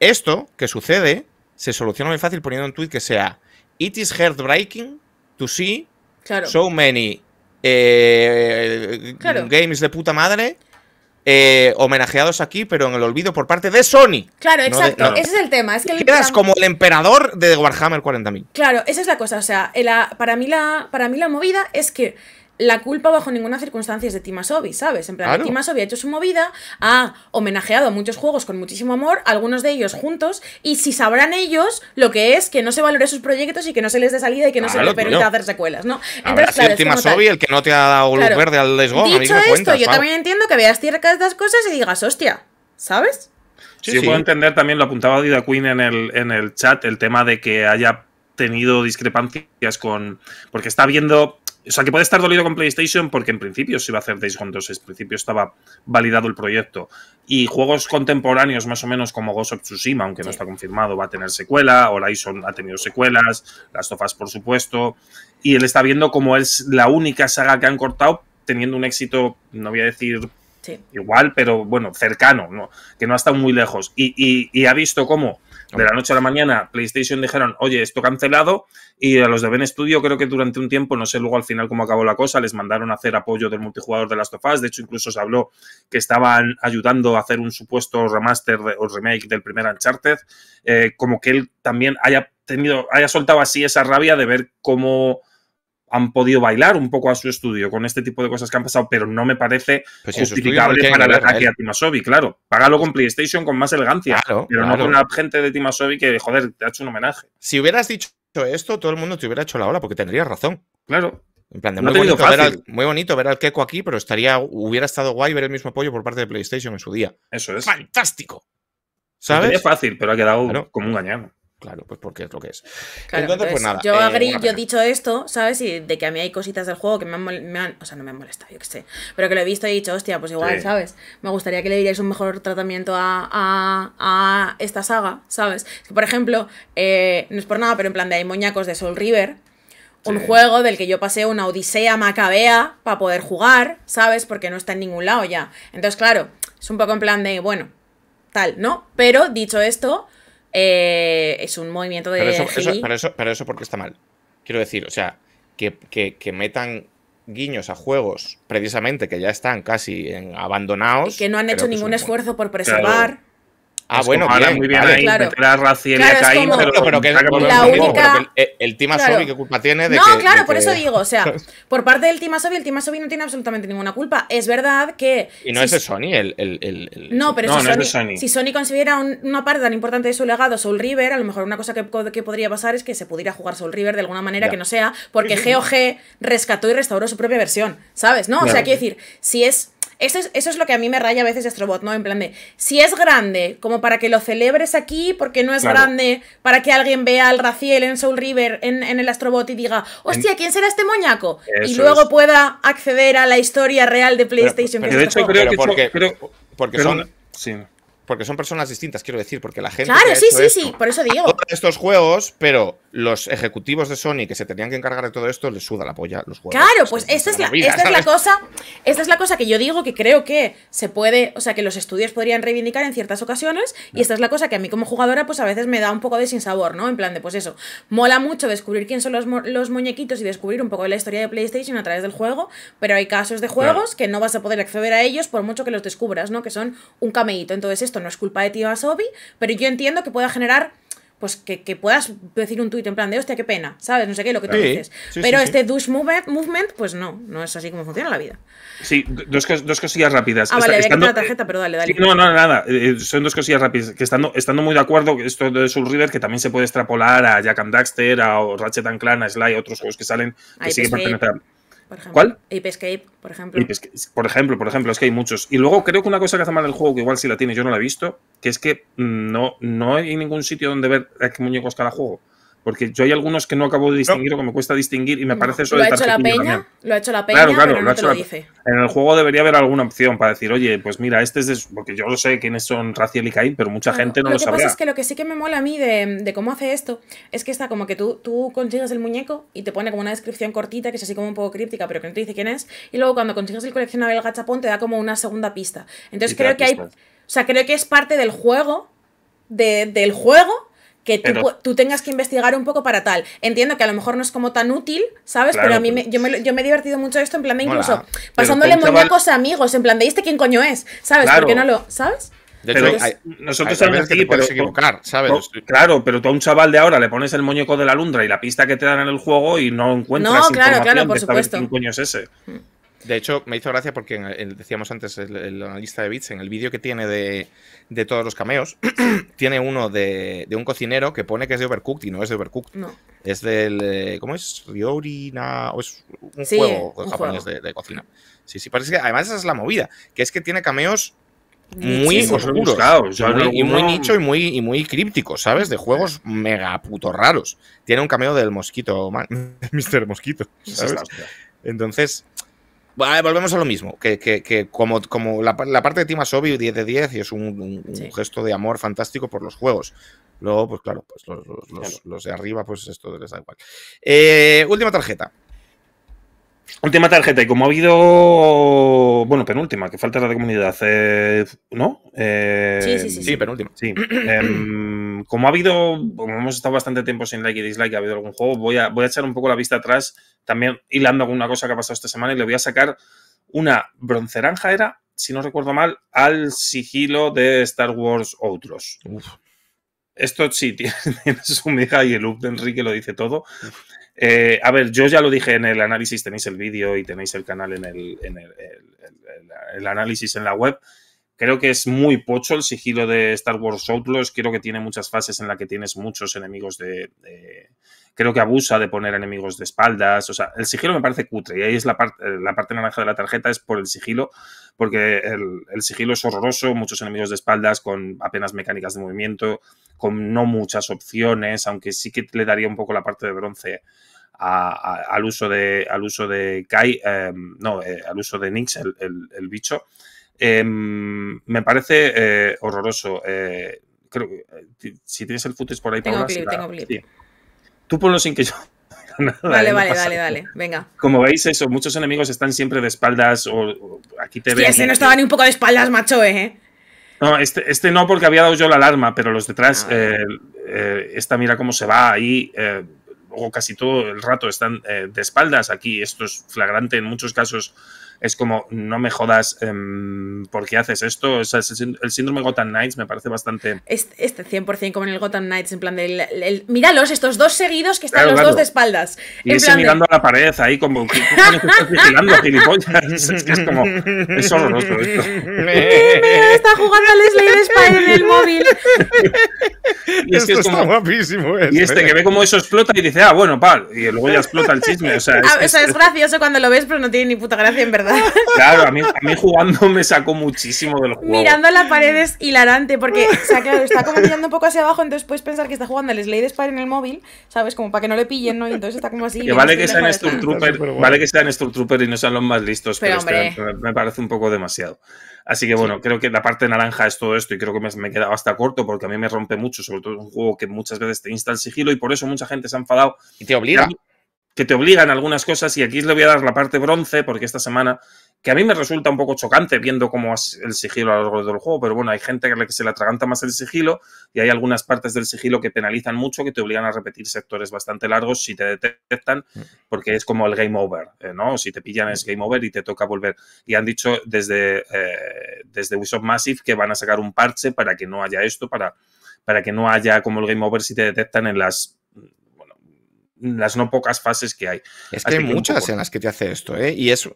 Esto que sucede se soluciona muy fácil poniendo un tweet que sea It is heartbreaking to see so many eh, games de puta madre eh, homenajeados aquí, pero en el olvido por parte de Sony. Claro, exacto. Ese es el tema. Es Quedas como el emperador de Warhammer 40.000. Claro, esa es la cosa. O sea, para, mí la, para mí la movida es que la culpa bajo ninguna circunstancia es de Timasovi, ¿sabes? En plan, claro. ha hecho su movida, ha homenajeado a muchos juegos con muchísimo amor, algunos de ellos juntos, y si sabrán ellos lo que es que no se valore sus proyectos y que no se les dé salida y que no se les permita hacer secuelas, ¿no? Entonces, claro, el el que no te ha dado luz verde al desgón, Dicho yo también entiendo que veas ciertas estas cosas y digas, hostia, ¿sabes? Sí, puedo entender también, lo apuntaba Dida Queen en el, en el chat, el tema de que haya tenido discrepancias con. Porque está viendo. O sea, que puede estar dolido con PlayStation porque en principio se iba a hacer Days Gone 2, en principio estaba validado el proyecto. Y juegos contemporáneos, más o menos como Ghost of Tsushima, aunque no está confirmado, va a tener secuela. Horizon ha tenido secuelas, Las Tofas, por supuesto. Y él está viendo cómo es la única saga que han cortado teniendo un éxito, no voy a decir igual, pero bueno, cercano, que no ha estado muy lejos. y ha visto cómo de la noche a la mañana, PlayStation dijeron, oye, esto cancelado, y a los de Ben Studio creo que durante un tiempo, no sé luego al final cómo acabó la cosa, les mandaron a hacer apoyo del multijugador de Last of Us, de hecho incluso se habló que estaban ayudando a hacer un supuesto remaster o remake del primer Uncharted, eh, como que él también haya tenido, haya soltado así esa rabia de ver cómo han podido bailar un poco a su estudio con este tipo de cosas que han pasado, pero no me parece pues justificable para el ataque a ¿eh? Timasovi claro. Págalo con pues- PlayStation con más elegancia, pero no con una gente de Timasovi que, joder, te ha hecho un homenaje. Si hubieras dicho esto, todo el mundo te hubiera hecho la ola, porque tendrías razón. Claro. En plan, de muy, bonito ver al, muy Keco aquí, pero estaría, hubiera estado guay ver el mismo apoyo por parte de PlayStation en su día. Eso es. ¡Fantástico! ¿Sabes? Sería fácil, pero ha quedado como un gañano. Claro, pues porque es lo que es. entonces, pues nada. Yo, eh, yo he dicho esto, ¿sabes? Y de que a mí hay cositas del juego que me han, me han, O sea, no me han molestado, yo qué sé. Pero que lo he visto y he dicho, hostia, pues igual, ¿sabes? Me gustaría que le dierais un mejor tratamiento a, a, esta saga, ¿sabes? Que, por ejemplo, eh, no es por nada, pero en plan de hay moñacos de Soul River. Un juego del que yo pasé una odisea macabea para poder jugar, ¿sabes? Porque no está en ningún lado ya. Entonces, claro, es un poco en plan de, bueno, tal, ¿no? Pero dicho esto, eh, es un movimiento de. Pero eso, pero, eso, eso, porque está mal. Quiero decir, o sea, que, que, metan guiños a juegos precisamente que ya están casi en abandonados. que no han hecho ningún esfuerzo por preservar. Ah, bueno, muy bien ahí, claro. a pero, que, la única... el, Team Asobi, ¿qué culpa tiene de No, claro, por eso digo, o sea, por parte del Team Asobi, el Team Asobi no tiene absolutamente ninguna culpa. Es verdad que... Y no es de Sony el... no, pero si, Sony, es Sony. si Sony considera una parte tan importante de su legado Soul River, a lo mejor una cosa que, que podría pasar es que se pudiera jugar Soul River de alguna manera que no sea porque GOG rescató y restauró su propia versión, ¿sabes? No, o sea, quiero decir, si es eso es, eso lo que a mí me raya a veces de Astrobot, ¿no? En plan de, si es grande, como para que lo celebres aquí, porque no es grande, para que alguien vea al Raciel en Soul River, en, el Astrobot y diga, hostia, ¿quién será este moñaco? y luego pueda acceder a la historia real de PlayStation. de hecho, creo que porque, son... porque son personas distintas, quiero decir, porque la gente. Claro, sí, sí, sí, por eso digo. Estos juegos, pero los ejecutivos de Sony que se tenían que encargar de todo esto les suda la polla los juegos. Claro, pues esta es la, esta es la cosa, esta es la cosa que yo digo que creo que se puede, o sea, que los estudios podrían reivindicar en ciertas ocasiones y esta es la cosa que a mí como jugadora pues a veces me da un poco de sinsabor, ¿no? En plan de pues eso, mola mucho descubrir quién son los, muñequitos y descubrir un poco de la historia de PlayStation a través del juego, pero hay casos de juegos que no vas a poder acceder a ellos por mucho que los descubras, ¿no? Que son un cameíto. Entonces esto no es culpa de tío Asobi, pero yo entiendo que pueda generar pues que, que, puedas decir un tuit en plan de hostia, qué pena, ¿sabes? No sé qué, lo que tú dices. Pero este douche movement, pues no, no es así como funciona la vida. Sí, dos, cosillas rápidas. Ah, vale, vale, había estando... que la eh, tarjeta, pero dale, dale. no, no, nada, eh, son dos cosillas rápidas. Que estando, estando muy de acuerdo, esto de River que también se puede extrapolar a Jack and Daxter, a Ratchet and Clan, a Sly, otros juegos que salen, que siguen pues, perteneciendo por ejemplo. ¿Cuál? Ape Escape, por ejemplo. por ejemplo, por ejemplo, es que hay muchos. Y luego creo que una cosa que hace mal el juego, que igual si la tiene yo no la he visto, que es que mm, no, no hay ningún sitio donde ver a qué muñecos cada juego. Porque yo hay algunos que no acabo de distinguir o que me cuesta distinguir y me parece eso ¿Lo ha hecho la peña? Lo ha hecho la peña, lo, dice. En el juego debería haber alguna opción para decir, oye, pues mira, este es de... Porque yo lo sé quiénes son Raciel y Caín, pero mucha gente no lo, sabe Lo que es que lo que sí que me mola a mí de, cómo hace esto es que está como que tú, tú consigues el muñeco y te pone como una descripción cortita que es así como un poco críptica, pero que no te dice quién es. Y luego cuando consigues el coleccionable el gachapón te da como una segunda pista. Entonces creo que hay... O sea, creo que es parte del juego, del juego que tú, tú, tengas que investigar un poco para tal. Entiendo que a lo mejor no es como tan útil, ¿sabes? pero a mí me, yo, me, yo, me, he divertido mucho esto, en plan de incluso pasándole muñecos a amigos, en plan de este quién coño es, ¿sabes? Porque no lo, ¿sabes? De hecho, nosotros hay veces que te equivocar, ¿sabes? claro, pero tú a un chaval de ahora le pones el muñeco de la lundra y la pista que te dan en el juego y no encuentras no, claro, claro, por supuesto. quién coño es ese. Mm. De hecho, me hizo gracia porque decíamos antes el, analista de bits, en el vídeo que tiene de, todos los cameos, tiene uno de, un cocinero que pone que es de Overcooked y no es de Overcooked. Es del. Eh, ¿Cómo es? Ryori o es un juego japonés De, cocina. Sí, sí, parece que además esa es la movida, que es que tiene cameos muy oscuros y muy nicho y muy, y muy crípticos, ¿sabes? De juegos mega puto raros. Tiene un cameo del mosquito, Mr. Mosquito, Entonces, volvemos a lo mismo, que, como, como la, parte de Team Asobi 10 de 10 y es un, gesto de amor fantástico por los juegos. Luego, pues claro, pues los, de arriba, pues esto les da igual. Eh, última tarjeta. Última tarjeta, y como ha habido. Bueno, penúltima, que falta la de comunidad, eh, ¿no? Eh, sí, sí, sí, sí, penúltima. Sí. Em, como ha habido. Como hemos estado bastante tiempo sin like y dislike, ha habido algún juego, voy a, voy a echar un poco la vista atrás, también hilando alguna cosa que ha pasado esta semana, y le voy a sacar una bronceranja, era, si no recuerdo mal, al sigilo de Star Wars Outros. Uf esto sí, tiene su mega y el loop de Enrique lo dice todo. Eh, a ver, yo ya lo dije en el análisis, tenéis el vídeo y tenéis el canal en el, el, análisis en la web. Creo que es muy pocho el sigilo de Star Wars Outlaws. Creo que tiene muchas fases en las que tienes muchos enemigos de Creo que abusa de poner enemigos de espaldas. O sea, el sigilo me parece cutre. Y ahí es la, parte eh, la parte naranja de la tarjeta, es por el sigilo, porque el, sigilo es horroroso, muchos enemigos de espaldas con apenas mecánicas de movimiento, con no muchas opciones, aunque sí que le daría un poco la parte de bronce al uso de al uso de Kai, em, no, eh, al uso de Nix, el, bicho. Em, me parece eh, horroroso. creo si tienes el footage por ahí, tengo tengo Tú ponlo sin que yo. vale, vale, vale, Venga. Como veis, eso, muchos enemigos están siempre de espaldas o, aquí te ese ¿eh? no estaba ni un poco de espaldas, macho, ¿eh? eh. No, este, este, no, porque había dado yo la alarma, pero los detrás, ah, eh, esta mira cómo se va ahí. luego casi todo el rato están de espaldas. Aquí esto es flagrante en muchos casos es como, no me jodas, em, ¿por qué haces esto? O sea, el síndrome Gotham Knights me parece bastante... Este, este 100% como en el Gotham Knights, en plan de... El, míralos, estos dos seguidos que están los dos de espaldas. Y ese mirando a la pared ahí como... ¿Qué, estás vigilando, gilipollas? Es que es como... Es horroroso esto. está jugando al Slade Spy en el móvil. y es esto guapísimo. Este. Y ¿eh? este que ve como eso explota y dice, ah, bueno, pal. Y luego ya explota el chisme. o sea, es ah, gracioso cuando lo ves, pero no tiene ni puta gracia en verdad. Claro, a mí, jugando me sacó muchísimo del juego Mirando la pared es hilarante, porque, está como mirando un poco hacia abajo, entonces puedes pensar que está jugando al Slade Spider en el móvil, ¿sabes? Como para que no le pillen, ¿no? Y entonces está como así. vale que sean Stormtrooper, Trooper vale que sean Trooper y no sean los más listos, pero, este me parece un poco demasiado. Así que bueno, creo que la parte naranja es todo esto y creo que me, he quedado hasta corto porque a mí me rompe mucho, sobre todo es un juego que muchas veces te insta sigilo y por eso mucha gente se ha enfadado. Y te obliga que te obligan a algunas cosas y aquí le voy a dar la parte bronce porque esta semana que a mí me resulta un poco chocante viendo cómo es el sigilo a lo largo del juego, pero bueno, hay gente a la que se le atraganta más el sigilo y hay algunas partes del sigilo que penalizan mucho, que te obligan a repetir sectores bastante largos si te detectan, porque es como el game over, eh, ¿no? Si te pillan es game over y te toca volver. Y han dicho desde, eh, desde Ubisoft Massive que van a sacar un parche para que no haya esto, para, para que no haya como el game over si te detectan en las las no pocas fases que hay. Es que hay muchas en las que te hace esto, ¿eh? Y es...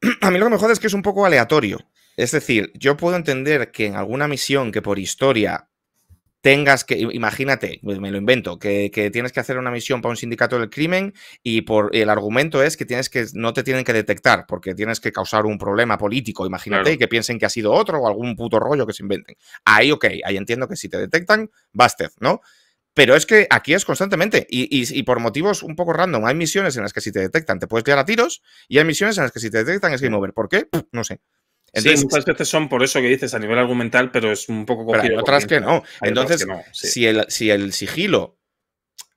A mí lo mejor es que es un poco aleatorio. Es decir, yo puedo entender que en alguna misión que por historia tengas que, imagínate, me lo invento, que, tienes que hacer una misión para un sindicato del crimen y por el argumento es que tienes que no te tienen que detectar porque tienes que causar un problema político, imagínate, y que piensen que ha sido otro o algún puto rollo que se inventen. Ahí, ok, ahí entiendo que si te detectan, bastez, ¿no? Pero es que aquí es constantemente y, por motivos un poco random. Hay misiones en las que si te detectan te puedes tirar a tiros y hay misiones en las que si te detectan es game over. ¿Por qué? no sé. Entonces, sí, muchas veces son por eso que dices a nivel argumental, pero es un poco cogido. otras que no. Entonces, si, si el sigilo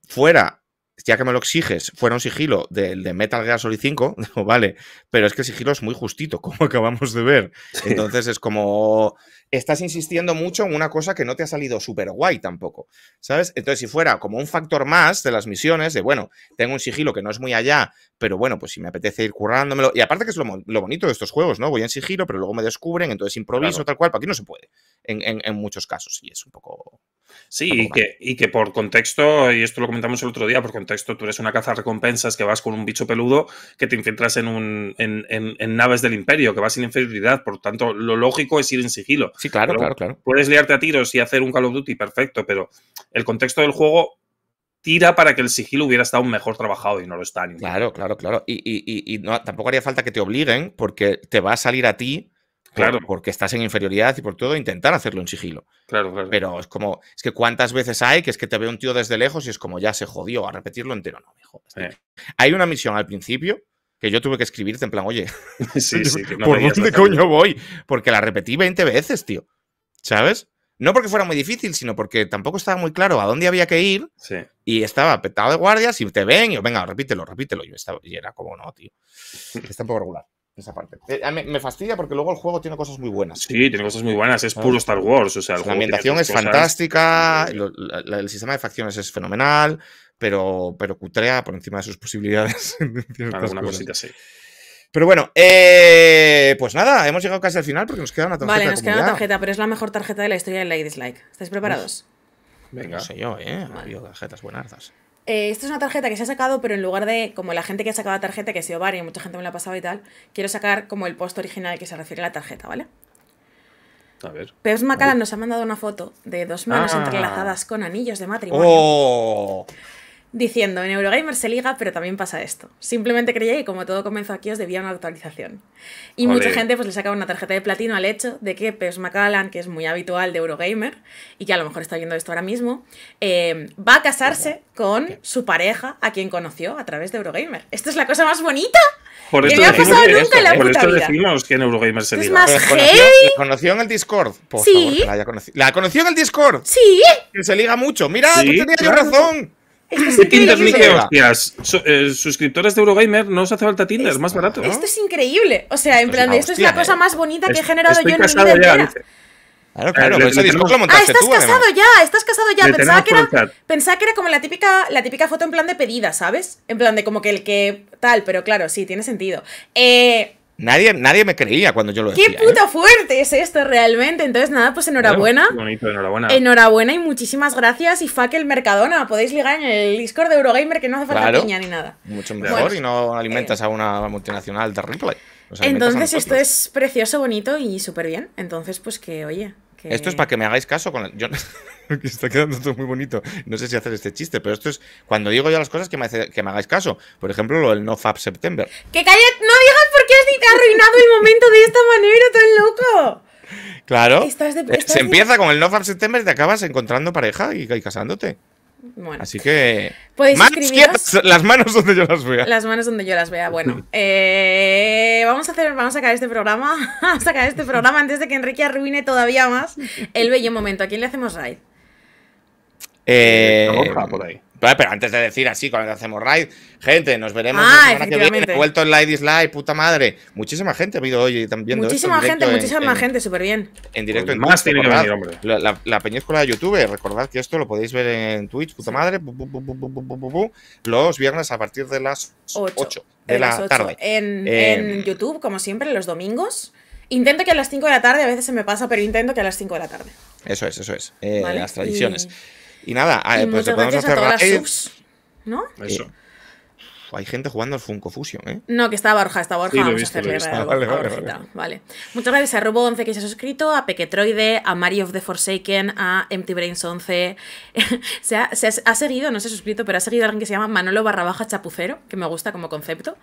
fuera ya que me lo exiges, fuera un sigilo del de Metal Gear Solid 5, vale, pero es que el sigilo es muy justito, como acabamos de ver. Entonces es como, estás insistiendo mucho en una cosa que no te ha salido súper guay tampoco, ¿sabes? Entonces si fuera como un factor más de las misiones, de bueno, tengo un sigilo que no es muy allá, pero bueno, pues si me apetece ir currándomelo, y aparte que es lo, bonito de estos juegos, ¿no? Voy en sigilo, pero luego me descubren, entonces improviso, tal cual, para aquí no se puede, en muchos casos, y es un poco Sí, y que, y que, por contexto, y esto lo comentamos el otro día, por contexto, tú eres una caza recompensas que vas con un bicho peludo que te infiltras en, un, en, naves del imperio, que vas sin inferioridad, por tanto, lo lógico es ir en sigilo. Sí, claro, claro, claro. Puedes liarte a tiros y hacer un Call of Duty, perfecto, pero el contexto del juego tira para que el sigilo hubiera estado mejor trabajado y no lo está. Ni claro, claro, claro. Y, no, tampoco haría falta que te obliguen porque te va a salir a ti Claro. porque estás en inferioridad y por todo, intentar hacerlo en sigilo. Claro, Pero es como, es que cuántas veces hay que es que te ve un tío desde lejos y es como ya se jodió, a repetirlo entero, no me eh. Hay una misión al principio que yo tuve que escribirte en plan, oye, ¿por dónde coño voy? Porque la repetí 20 veces, tío. ¿Sabes? No porque fuera muy difícil, sino porque tampoco estaba muy claro a dónde había que ir. Y estaba petado de guardias y te ven y yo, venga, repítelo, repítelo. Yo estaba, y era como, no, tío. Está un poco regular esa parte. Eh, me, fastidia porque luego el juego tiene cosas muy buenas. Sí, tiene cosas muy buenas, es ah. puro Star Wars. O la ambientación es fantástica, el, sistema de facciones es fenomenal, pero, pero cutrea por encima de sus posibilidades. Alguna cosita sí. Pero bueno, eh, pues nada, hemos llegado casi al final porque nos queda una tarjeta. Vale, nos queda una tarjeta, pero es la mejor tarjeta de la historia de Lady's Like ¿Estáis preparados? venga. No sé yo, ¿eh? Ha tarjetas buenas eh, esta es una tarjeta que se ha sacado, pero en lugar de como la gente que ha sacado la tarjeta, que ha sido varias, mucha gente me la ha pasado y tal, quiero sacar como el post original que se refiere a la tarjeta, ¿vale? A ver. nos ha mandado una foto de dos manos ah. entrelazadas con anillos de matrimonio. ¡Oh! diciendo en Eurogamer se liga, pero también pasa esto. Simplemente creía que como todo comenzó aquí os debía una actualización. Y mucha gente pues le sacaba una tarjeta de platino al hecho de que Peus Macallan, que es muy habitual de Eurogamer y que a lo mejor está viendo esto ahora mismo, em, va a casarse con su pareja a quien conoció a través de Eurogamer. Esto es la cosa más bonita. Por me ha pasado nunca por esto decimos que Eurogamer se liga. Es conoció, ¿La conoció en el Discord? Por sí. la, conoció. en el Discord? Sí. Que se liga mucho. Mira, tú pues tenías razón. Tinder ni qué hostias. suscriptores de Eurogamer, no os hace falta Tinder, es más barato. Esto es increíble. O sea, en pues plan, esto es la cosa eh, más bonita que he generado yo en mi vida entera. Claro, ah, claro, pero lo montaste Ah, estás casado ya, estás casado ya. Pensaba que, era, como la típica, la típica foto en plan de pedida, ¿sabes? En plan de como que el que tal, pero claro, sí, tiene sentido. Eh, Nadie, nadie me creía cuando yo lo decía. ¡Qué ¿eh? puta fuerte es esto realmente! Entonces, nada, pues enhorabuena. enhorabuena. Enhorabuena y muchísimas gracias. Y fuck el Mercadona. Podéis ligar en el Discord de Eurogamer que no hace falta piña ni nada. Mucho mejor y no eh, alimentas a una multinacional De replay entonces, esto es precioso, bonito y súper bien. Entonces, pues que, oye. Esto es para que me hagáis caso con está quedando todo muy bonito. No sé si hacer este chiste, pero esto es cuando digo yo las cosas que me, que me hagáis caso. Por ejemplo, lo del fab September. ¡Que calle ¡No digas qué has arruinado el momento de esta manera tan loco? Claro. Eh, se empieza con el No Fab September y te acabas encontrando pareja y, casándote. Bueno. Así que. ¿Podéis manos las manos donde yo las vea. Las manos donde yo las vea. Bueno, eh, vamos a hacer, vamos a sacar este programa, vamos a sacar este programa antes de que Enrique arruine todavía más el bello momento. ¿A quién le hacemos raid? Eh, por ahí. Pero antes de decir así, cuando hacemos raid, gente, nos veremos ah, la semana Vuelto en Light is Live, puta madre. Muchísima gente ha habido hoy también. Muchísima gente, muchísima gente, súper bien. En directo pues en Más tiene hombre. La, la, de YouTube, recordad que esto lo podéis ver en Twitch, puta madre. los viernes a partir de las 8, de, la tarde. En, eh, YouTube, como siempre, los domingos. Intento que a las 5 de la tarde, a veces se me pasa, pero intento que a las 5 de la tarde. Eso es, eso es. Eh, las tradiciones. Y nada, ah, pues te podemos hacer a ¿No? Eso. Eh, hay gente jugando al Funko Fusion, ¿eh? No, que estaba Borja, está Borja. Vamos a hacerle vale, vale, Muchas gracias a Robo11 que se ha suscrito, a Pequetroide, a Mario of the Forsaken, a Empty Brains 11. se, ha, se ha, seguido, no se ha suscrito, pero ha seguido a alguien que se llama Manolo barra chapucero, que me gusta como concepto.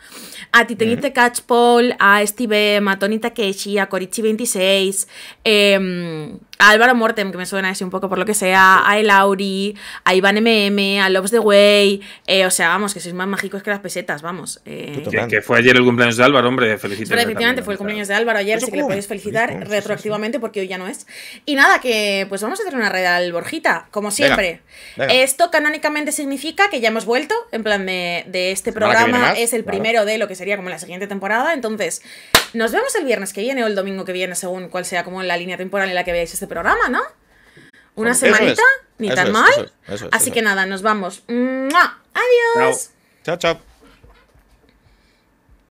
A Titenite Catchpole, a Steve, a Tony Takeshi, a Corichi26, eh, em, Álvaro Mortem, que me suena así un poco por lo que sea, a Elauri, a Iván MM, a Loves the Way, eh, o sea, vamos, que sois más mágicos que las pesetas, vamos. Eh. Que, fue ayer el cumpleaños de Álvaro, hombre, felicitaciones. Pero efectivamente fue el cumpleaños de Álvaro ayer, así que le podéis felicitar retroactivamente porque hoy ya no es. Y nada, que pues vamos a hacer una red al Borjita, como siempre. Esto canónicamente significa que ya hemos vuelto, en plan de, este programa es el primero de lo que sería como la siguiente temporada, entonces nos vemos el viernes que viene o el domingo que viene, según cuál sea como la línea temporal en la que veáis este programa, ¿no? Una semanita, ni tan mal. Así que nada, nos vamos. Adiós. chao. chao.